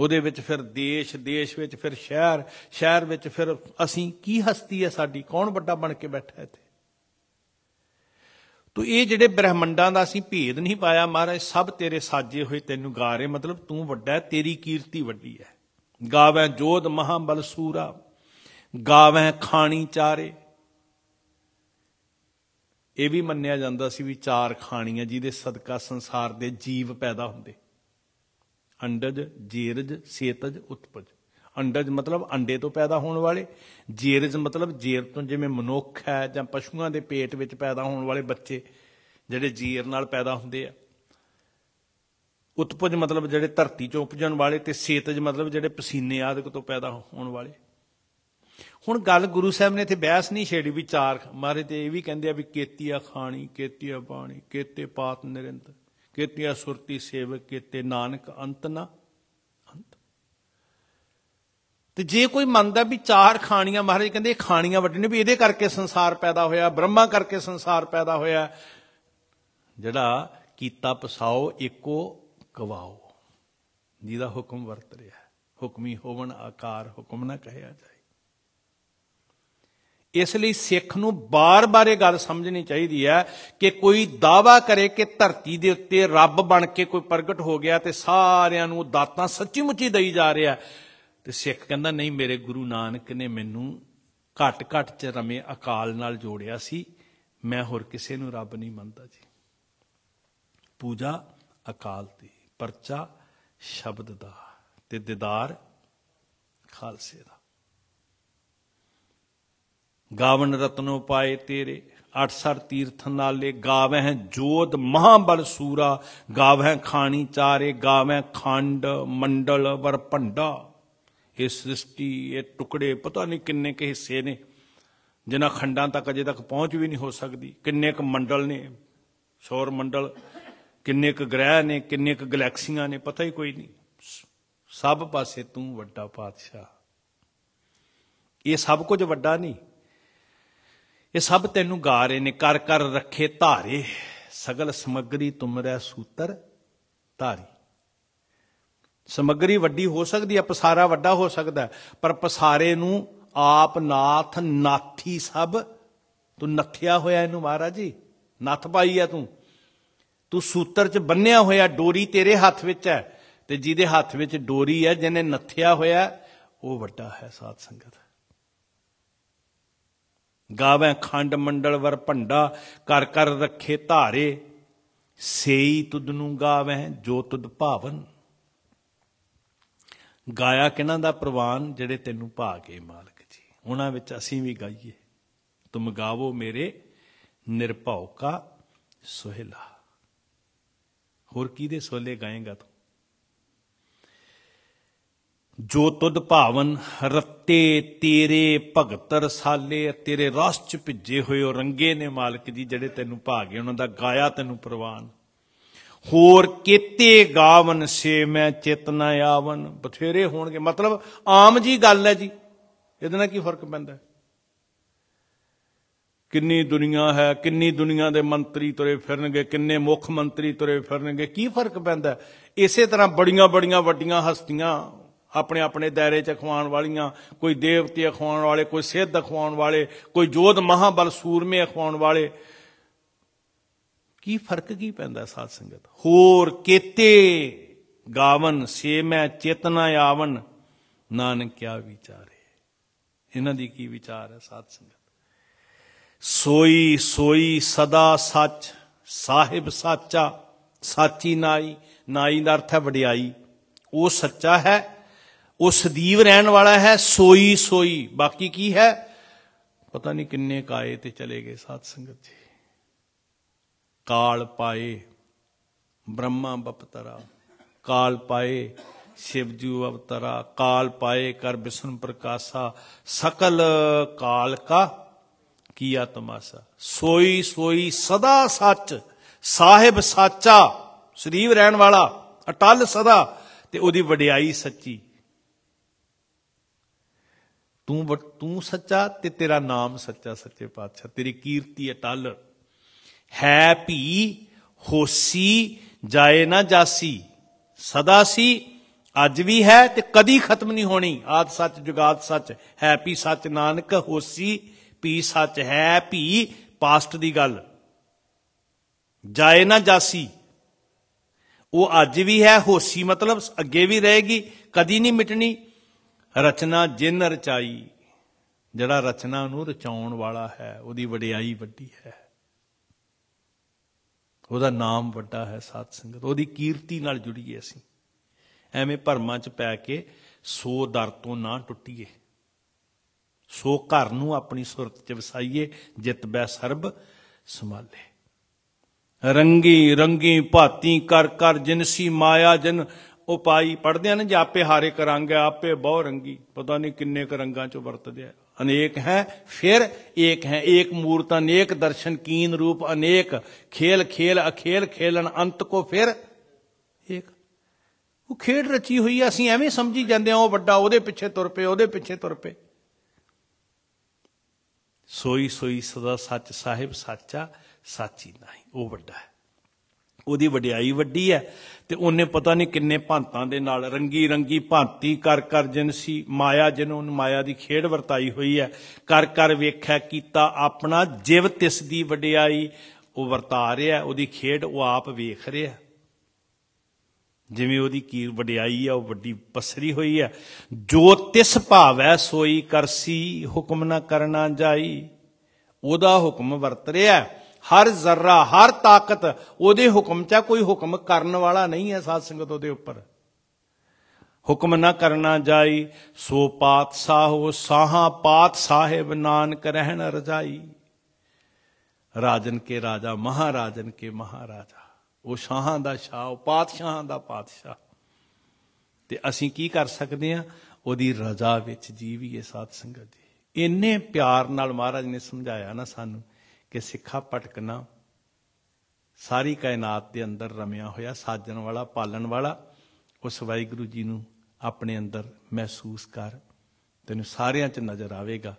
ਉਹਦੇ ਵਿੱਚ ਫਿਰ ਦੇਸ਼ ਦੇਸ਼ ਵਿੱਚ ਫਿਰ ਸ਼ਹਿਰ ਸ਼ਹਿਰ ਵਿੱਚ ਫਿਰ ਅਸੀਂ ਕੀ ਹਸਤੀ ਹੈ ਸਾਡੀ ਕੌਣ ਵੱਡਾ ਬਣ ਕੇ ਬੈਠਾ ਇੱਥੇ ਤੋ ਇਹ ਜਿਹੜੇ ਬ੍ਰਹਮੰਡਾਂ ਦਾ ਅਸੀਂ ਭੇਦ ਨਹੀਂ ਪਾਇਆ ਮਹਾਰਾਜ ਸਭ ਤੇਰੇ ਸਾਜੇ ਹੋਏ ਤੈਨੂੰ ਗਾ ਰਹੇ ਮਤਲਬ ਤੂੰ ਵੱਡਾ ਹੈ ਤੇਰੀ ਕੀਰਤੀ ਵੱਡੀ ਹੈ ਗਾਵੇਂ ਜੋਧ ਮਹਾਬਲ ਸੂਰਾ ਗਾਵੇਂ ਖਾਣੀ ਚਾਰੇ ਇਹ ਵੀ ਮੰਨਿਆ ਜਾਂਦਾ ਸੀ ਵੀ ਚਾਰ ਖਾਣੀਆਂ ਜਿਹਦੇ ਸਦਕਾ ਸੰਸਾਰ ਦੇ ਜੀਵ ਪੈਦਾ ਹੁੰਦੇ ਅੰਡਜ ਜੀਰਜ ਸੇਤਜ ਉਤਪਜ ਅੰਡਜ ਮਤਲਬ ਅੰਡੇ ਤੋਂ ਪੈਦਾ ਹੋਣ ਵਾਲੇ ਜੀਰਜ ਮਤਲਬ ਜੀਰ ਤੋਂ ਜਿਵੇਂ ਮਨੁੱਖ ਹੈ ਜਾਂ ਪਸ਼ੂਆਂ ਦੇ ਪੇਟ ਵਿੱਚ ਪੈਦਾ ਹੋਣ ਵਾਲੇ ਬੱਚੇ ਜਿਹੜੇ ਜੀਰ ਨਾਲ ਪੈਦਾ ਹੁੰਦੇ ਆ ਉਤਪਜ ਮਤਲਬ ਜਿਹੜੇ ਧਰਤੀ ਚੋਂ ਉਪਜਣ ਵਾਲੇ ਤੇ ਸੇਤਜ ਮਤਲਬ ਜਿਹੜੇ ਪਸੀਨੇ ਆਦਿਕ ਤੋਂ ਪੈਦਾ ਹੋਣ ਵਾਲੇ ਹੁਣ ਗੱਲ ਗੁਰੂ ਸਾਹਿਬ ਨੇ ਇੱਥੇ ਬਹਿਸ ਨਹੀਂ ਛੇੜੀ ਵੀ ਚਾਰ ਮਾਰੇ ਤੇ ਇਹ ਵੀ ਕਹਿੰਦੇ ਆ ਵੀ ਕੇਤੀਆ ਖਾਣੀ ਕੇਤੀਆ ਪਾਣੀ ਕੇਤੇ ਪਾਤ ਨਿਰੰਤ ਕੀਤਿਆ ਸੁਰਤੀ ਸੇਵਕ ਕੀਤੇ ਨਾਨਕ ਅੰਤ ਨਾ ਅੰਤ ਤੇ ਜੇ ਕੋਈ ਮੰਨਦਾ ਵੀ ਚਾਰ ਖਾਣੀਆਂ ਮਹਾਰਾਜ ਕਹਿੰਦੇ ਖਾਣੀਆਂ ਵੱਡੇ ਵੀ ਇਹਦੇ ਕਰਕੇ ਸੰਸਾਰ ਪੈਦਾ ਹੋਇਆ ਬ੍ਰਹਮਾ ਕਰਕੇ ਸੰਸਾਰ ਪੈਦਾ ਹੋਇਆ ਜਿਹੜਾ ਕੀਤਾ ਪਸਾਓ ਇੱਕੋ ਕਵਾਓ ਜਿਹਦਾ ਹੁਕਮ ਵਰਤ ਰਿਹਾ ਹੁਕਮੀ ਹੋਵਣ ਆਕਾਰ ਹੁਕਮ ਨਾ ਕਹਿਆ ਇਸ ਲਈ ਸਿੱਖ ਨੂੰ ਬਾਰ-ਬਾਰ ਇਹ ਗੱਲ ਸਮਝਣੀ ਚਾਹੀਦੀ ਹੈ ਕਿ ਕੋਈ ਦਾਵਾ ਕਰੇ ਕਿ ਧਰਤੀ ਦੇ ਉੱਤੇ ਰੱਬ ਬਣ ਕੇ ਕੋਈ ਪ੍ਰਗਟ ਹੋ ਗਿਆ ਤੇ ਸਾਰਿਆਂ ਨੂੰ ਦਾਤਾਂ ਸੱਚੀ ਮੁੱਚੀ ਦਈ ਜਾ ਰਿਹਾ ਤੇ ਸਿੱਖ ਕਹਿੰਦਾ ਨਹੀਂ ਮੇਰੇ ਗੁਰੂ ਨਾਨਕ ਨੇ ਮੈਨੂੰ ਘਟ-ਘਟ ਚ ਰਮੇ ਅਕਾਲ ਨਾਲ ਜੋੜਿਆ ਸੀ ਮੈਂ ਹੋਰ ਕਿਸੇ ਨੂੰ ਰੱਬ ਨਹੀਂ ਮੰਨਦਾ ਜੀ ਪੂਜਾ ਅਕਾਲ ਦੀ ਪਰਚਾ ਸ਼ਬਦ ਦਾ ਤੇ ਦਿਦਾਰ ਖਾਲਸੇ ਦਾ ਗਾਵਨ ਰਤਨੋ ਪਾਏ ਤੇਰੇ ਅਠ ਸਰ ਤੀਰਥ ਨਾਲੇ ਗਾਵਹਿ ਜੋਦ ਮਹਾਬਲ ਸੂਰਾ ਗਾਵਹਿ ਖਾਣੀ ਚਾਰੇ ਗਾਵਹਿ ਖੰਡ ਮੰਡਲ ਵਰ ਭੰਡਾ ਇਹ ਸ੍ਰਿਸ਼ਟੀ ਇਹ ਟੁਕੜੇ ਪਤਾ ਨਹੀਂ ਕਿੰਨੇ ਕੇ ਹਿੱਸੇ ਨੇ ਜਿਨ੍ਹਾਂ ਖੰਡਾਂ ਤੱਕ ਅਜੇ ਤੱਕ ਪਹੁੰਚ ਵੀ ਨਹੀਂ ਹੋ ਸਕਦੀ ਕਿੰਨੇ ਕ ਮੰਡਲ ਨੇ ਸੌਰ ਮੰਡਲ ਕਿੰਨੇ ਕ ਗ੍ਰਹਿ ਨੇ ਕਿੰਨੇ ਕ ਗੈਲੈਕਸੀਆਂ ਨੇ ਪਤਾ ਹੀ ਕੋਈ ਨਹੀਂ ਸਭ ਪਾਸੇ ਤੂੰ ਵੱਡਾ ਪਾਤਸ਼ਾਹ ਇਹ ਸਭ ਕੁਝ ਵੱਡਾ ਨਹੀਂ ਇਹ ਸਭ ਤੈਨੂੰ ਗਾ ਰਹੇ ਨੇ ਕਰ ਕਰ ਰੱਖੇ ਧਾਰੇ ਸਗਲ ਸਮਗਰੀ ਤੁਮਰੇ ਸੂਤਰ ਧਾਰੀ ਸਮਗਰੀ ਵੱਡੀ ਹੋ ਸਕਦੀ ਹੈ ਪਸਾਰਾ ਵੱਡਾ ਹੋ ਸਕਦਾ ਪਰ ਪਸਾਰੇ ਨੂੰ ਆਪ ਨਾਥ ਨਾਥੀ ਸਭ ਤੂੰ ਨੱਥਿਆ ਹੋਇਆ ਇਹਨੂੰ ਮਹਾਰਾਜ ਜੀ ਨੱਥ ਪਾਈ ਆ ਤੂੰ ਤੂੰ ਸੂਤਰ 'ਚ ਬੰਨਿਆ ਹੋਇਆ ਡੋਰੀ ਤੇਰੇ ਹੱਥ ਵਿੱਚ ਹੈ ਤੇ ਜਿਹਦੇ ਹੱਥ ਵਿੱਚ ਡੋਰੀ ਹੈ ਜਿਹਨੇ ਨੱਥਿਆ ਹੋਇਆ ਉਹ ਵੱਡਾ ਹੈ ਸਾਧ ਸੰਗਤ ਗਾਵੇਂ ਖੰਡ ਮੰਡਲ ਵਰ ਭੰਡਾ ਕਰ ਕਰ ਰੱਖੇ ਧਾਰੇ ਸੇਈ ਤੁਦ ਨੂੰ ਗਾਵੇਂ ਜੋ ਤੁਦ ਭਾਵਨ ਗਾਇਆ ਕਿਨਾਂ ਦਾ ਪ੍ਰਵਾਨ ਜਿਹੜੇ ਤੈਨੂੰ ਭਾ ਕੇ ਮਾਲਕ ਜੀ ਉਹਨਾਂ ਵਿੱਚ ਅਸੀਂ ਵੀ ਗਾਈਏ ਤੁਮ ਗਾਵੋ ਮੇਰੇ ਨਿਰਭਉ ਕਾ ਸੋਹਿਲਾ ਹੋਰ ਦੇ ਸੋਲੇ ਗਾਏਗਾ ਤੂੰ ਜੋ ਤੁਧ ਭਾਵਨ ਰੱਤੇ ਤੇਰੇ ਭਗਤ ਰਸਾਲੇ ਤੇਰੇ ਰਸ ਚ ਭਿੱਜੇ ਹੋਏ ਉਹ ਰੰਗੇ ਨੇ ਮਾਲਕ ਜੀ ਜਿਹੜੇ ਤੈਨੂੰ ਭਾਗੇ ਉਹਨਾਂ ਦਾ ਗਾਇਆ ਤੈਨੂੰ ਪ੍ਰਵਾਨ ਹੋਰ ਕੀਤੇ ਗਾਵਨ ਸੇ ਮੈਂ ਚੇਤਨਾ ਆਵਨ ਬਥੇਰੇ ਹੋਣਗੇ ਮਤਲਬ ਆਮ ਜੀ ਗੱਲ ਹੈ ਜੀ ਇਹਦੇ ਨਾਲ ਕੀ ਫਰਕ ਪੈਂਦਾ ਕਿੰਨੀ ਦੁਨੀਆ ਹੈ ਕਿੰਨੀ ਦੁਨੀਆ ਦੇ ਮੰਤਰੀ ਤੁਰੇ ਫਿਰਨਗੇ ਕਿੰਨੇ ਮੁੱਖ ਮੰਤਰੀ ਤੁਰੇ ਫਿਰਨਗੇ ਕੀ ਫਰਕ ਪੈਂਦਾ ਇਸੇ ਤਰ੍ਹਾਂ ਬੜੀਆਂ ਬੜੀਆਂ ਵੱਡੀਆਂ ਹਸਤੀਆਂ ਆਪਣੇ ਆਪਣੇ ਦਾਇਰੇ ਚ ਅਖਵਾਣ ਵਾਲੀਆਂ ਕੋਈ ਦੇਵਤੇ ਅਖਵਾਣ ਵਾਲੇ ਕੋਈ ਸਿੱਧ ਅਖਵਾਣ ਵਾਲੇ ਕੋਈ ਜੋਧ ਮਹਾਬਲ ਸੂਰਮੇ ਅਖਵਾਣ ਵਾਲੇ ਕੀ ਫਰਕ ਕੀ ਪੈਂਦਾ ਸਾਧ ਸੰਗਤ ਹੋਰ ਕੇਤੇ ਗਾਵਨ ਸੇ ਮੈਂ ਚੇਤਨਾ ਆਵਨ ਨਾਨਕ ਕਿਆ ਵਿਚਾਰੇ ਇਹਨਾਂ ਦੀ ਕੀ ਵਿਚਾਰ ਹੈ ਸਾਧ ਸੰਗਤ ਸੋਈ ਸੋਈ ਸਦਾ ਸੱਚ ਸਾਹਿਬ ਸਾਚਾ ਸਾਚੀ ਨਾਈ ਨਾਈ ਦਾ ਅਰਥ ਹੈ ਵਡਿਆਈ ਉਹ ਸੱਚਾ ਹੈ ਉਹ ਸਦੀਵ ਰਹਿਣ ਵਾਲਾ ਹੈ ਸੋਈ ਸੋਈ ਬਾਕੀ ਕੀ ਹੈ ਪਤਾ ਨਹੀਂ ਕਿੰਨੇ ਕਾਏ ਤੇ ਚਲੇ ਗਏ ਸਾਧ ਸੰਗਤ ਜੀ ਕਾਲ ਪਾਏ ਬ੍ਰਹਮਾ ਬਪਤਰਾ ਕਾਲ ਪਾਏ शिवजू ਅਵਤਰਾ ਕਾਲ ਪਾਏ ਕਰ ਬਿਸ਼ਨ ਪ੍ਰਕਾਸ਼ਾ ਸਕਲ ਕਾਲ ਕਾ ਕੀਆ ਤਮਾਸਾ ਸੋਈ ਸੋਈ ਸਦਾ ਸੱਚ ਸਾਹਿਬ ਸਾਚਾ ਸਰੀਰ ਰਹਿਣ ਵਾਲਾ ਅਟਲ ਸਦਾ ਤੇ ਉਹਦੀ ਵਡਿਆਈ ਸੱਚੀ ਤੂੰ ਤੂੰ ਸੱਚਾ ਤੇ ਤੇਰਾ ਨਾਮ ਸੱਚਾ ਸੱਚੇ ਪਾਤਸ਼ਾਹ ਤੇਰੀ ਕੀਰਤੀ ਅਟਲ ਹੈ ਭੀ ਹੋਸੀ ਜਾਏ ਨਾ ਜਾਸੀ ਸਦਾ ਸੀ ਅੱਜ ਵੀ ਹੈ ਤੇ ਕਦੀ ਖਤਮ ਨਹੀਂ ਹੋਣੀ ਆਦ ਸੱਚ ਜੁਗਾਦ ਸੱਚ ਹੈ ਭੀ ਸੱਚ ਨਾਨਕ ਹੋਸੀ ਭੀ ਸੱਚ ਹੈ ਭੀ ਪਾਸਟ ਦੀ ਗੱਲ ਜਾਏ ਨਾ ਜਾਸੀ ਉਹ ਅੱਜ ਵੀ ਹੈ ਹੋਸੀ ਮਤਲਬ ਅੱਗੇ ਵੀ ਰਹੇਗੀ ਕਦੀ ਨਹੀਂ ਮਿਟਣੀ ਰਚਨਾ ਜਿਨ ਰਚਾਈ ਜਿਹੜਾ ਰਚਨਾ ਨੂੰ ਰਚਾਉਣ ਵਾਲਾ ਹੈ ਉਹਦੀ ਵਡਿਆਈ ਵੱਡੀ ਹੈ ਉਹਦਾ ਨਾਮ ਵੱਡਾ ਹੈ ਸਾਧ ਸੰਗਤ ਉਹਦੀ ਕੀਰਤੀ ਨਾਲ ਜੁੜੀਏ ਅਸੀਂ ਐਵੇਂ ਭਰਮਾਂ 'ਚ ਪੈ ਕੇ ਸੋ ਦਰ ਤੋਂ ਨਾ ਟੁੱਟੀਏ ਸੋ ਘਰ ਨੂੰ ਆਪਣੀ ਸੁਰਤ 'ਚ ਵਸਾਈਏ ਜਿਤ ਬੈ ਸਰਬ ਸੰਭਾਲੇ ਰੰਗੀ ਰੰਗੀ ਭਾਤੀ ਕਰ ਕਰ ਜਿਨਸੀ ਮਾਇਆ ਜਨ ਉਪਾਈ ਪੜਦੇ ਹਨ ਜੇ ਆਪੇ ਹਾਰੇ ਕਰੰਗ ਆਪੇ ਬਹੁ ਰੰਗੀ ਪਤਾ ਨਹੀਂ ਕਿੰਨੇ ਕ ਰੰਗਾਂ ਚ ਵਰਤਦੇ ਆ ਅਨੇਕ ਹੈ ਫਿਰ ਏਕ ਹੈ ਏਕ ਮੂਰਤ ਅਨੇਕ ਦਰਸ਼ਨ ਕੀਨ ਰੂਪ ਅਨੇਕ ਖੇਲ ਖੇਲ ਅਖੇਲ ਖੇਲਣ ਅੰਤ ਕੋ ਫਿਰ ਏਕ ਉਹ ਖੇਡ ਰਚੀ ਹੋਈ ਅਸੀਂ ਐਵੇਂ ਸਮਝੀ ਜਾਂਦੇ ਆ ਉਹ ਵੱਡਾ ਉਹਦੇ ਪਿੱਛੇ ਤੁਰ ਪਏ ਉਹਦੇ ਪਿੱਛੇ ਤੁਰ ਪਏ ਸੋਈ ਸੋਈ ਸਦਾ ਸੱਚ ਸਾਹਿਬ ਸਾਚਾ ਸਾਚੀ ਨਹੀਂ ਉਹ ਵੱਡਾ ਹੈ ਉਹਦੀ ਵਡਿਆਈ ਵੱਡੀ ਹੈ ਤੇ ਉਹਨੇ ਪਤਾ ਨਹੀਂ ਕਿੰਨੇ ਭਾਂਤਾਂ ਦੇ ਨਾਲ ਰੰਗੀ ਰੰਗੀ ਭਾਂਤੀ ਕਰ ਕਰ ਜਨਸੀ ਮਾਇਆ ਜਿਹਨੂੰ ਮਾਇਆ ਦੀ ਖੇਡ ਵਰਤਾਈ ਹੋਈ ਹੈ ਕਰ ਕਰ ਵੇਖਿਆ ਕੀਤਾ ਆਪਣਾ ਜਿਵ ਤਿਸ ਦੀ ਵਡਿਆਈ ਉਹ ਵਰਤਾ ਰਿਹਾ ਉਹਦੀ ਖੇਡ ਉਹ ਆਪ ਵੇਖ ਰਿਹਾ ਜਿਵੇਂ ਉਹਦੀ ਕੀ ਵਡਿਆਈ ਆ ਉਹ ਵੱਡੀ ਪਸਰੀ ਹੋਈ ਆ ਜੋ ਤਿਸ ਭਾਵੈ ਸੋਈ ਕਰਸੀ ਹੁਕਮ ਨਾ ਕਰਨਾ ਜਾਈ ਉਹਦਾ ਹੁਕਮ ਵਰਤ ਰਿਹਾ ਹਰ ਜ਼ਰਾ ਹਰ ਤਾਕਤ ਉਹਦੇ ਹੁਕਮ 'ਚ ਕੋਈ ਹੁਕਮ ਕਰਨ ਵਾਲਾ ਨਹੀਂ ਹੈ ਸਾਧ ਸੰਗਤ ਉਹਦੇ ਉੱਪਰ ਹੁਕਮ ਨਾ ਕਰਨਾ ਜਾਈ ਸੋ ਪਾਤ ਸਾਹੋ ਸਾਹਾ ਪਾਤ ਸਾਹਿਬ ਨਾਨਕ ਰਹਿਣ ਰਜਾਈ ਰਾਜਨ ਕੇ ਰਾਜਾ ਮਹਾਰਾਜਨ ਕੇ ਮਹਾਰਾਜਾ ਉਹ ਸ਼ਾਹਾਂ ਦਾ ਸ਼ਾਹ ਉਹ ਪਾਤਸ਼ਾਹਾਂ ਦਾ ਪਾਤਸ਼ਾਹ ਤੇ ਅਸੀਂ ਕੀ ਕਰ ਸਕਦੇ ਆ ਉਹਦੀ ਰਜ਼ਾ ਵਿੱਚ ਜੀਵੀਏ ਸਾਧ ਸੰਗਤ ਜੀ ਇੰਨੇ ਪਿਆਰ ਨਾਲ ਮਹਾਰਾਜ ਨੇ ਸਮਝਾਇਆ ਨਾ ਸਾਨੂੰ ਕਿ ਸਿੱਖਾ ਪਟਕਣਾ ਸਾਰੀ ਕਾਇਨਾਤ ਦੇ ਅੰਦਰ ਰਮਿਆ ਹੋਇਆ ਸਾਜਣ ਵਾਲਾ ਪਾਲਣ ਵਾਲਾ ਉਸ ਵਾਹਿਗੁਰੂ ਜੀ ਨੂੰ ਆਪਣੇ ਅੰਦਰ ਮਹਿਸੂਸ ਕਰ ਤੈਨੂੰ ਸਾਰਿਆਂ 'ਚ ਨਜ਼ਰ ਆਵੇਗਾ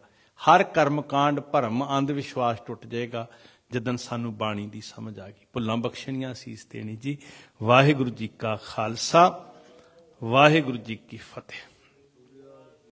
ਹਰ ਕਰਮਕਾਂਡ ਭਰਮ ਅੰਧ ਵਿਸ਼ਵਾਸ ਟੁੱਟ ਜਾਏਗਾ ਜਦੋਂ ਸਾਨੂੰ ਬਾਣੀ ਦੀ ਸਮਝ ਆ ਗਈ ਭੁੱਲਾਂ ਬਖਸ਼ਣੀਆਂ ਸੀਸ ਦੇਣੀ ਜੀ ਵਾਹਿਗੁਰੂ ਜੀ ਕਾ ਖਾਲਸਾ ਵਾਹਿਗੁਰੂ ਜੀ ਕੀ ਫਤਿਹ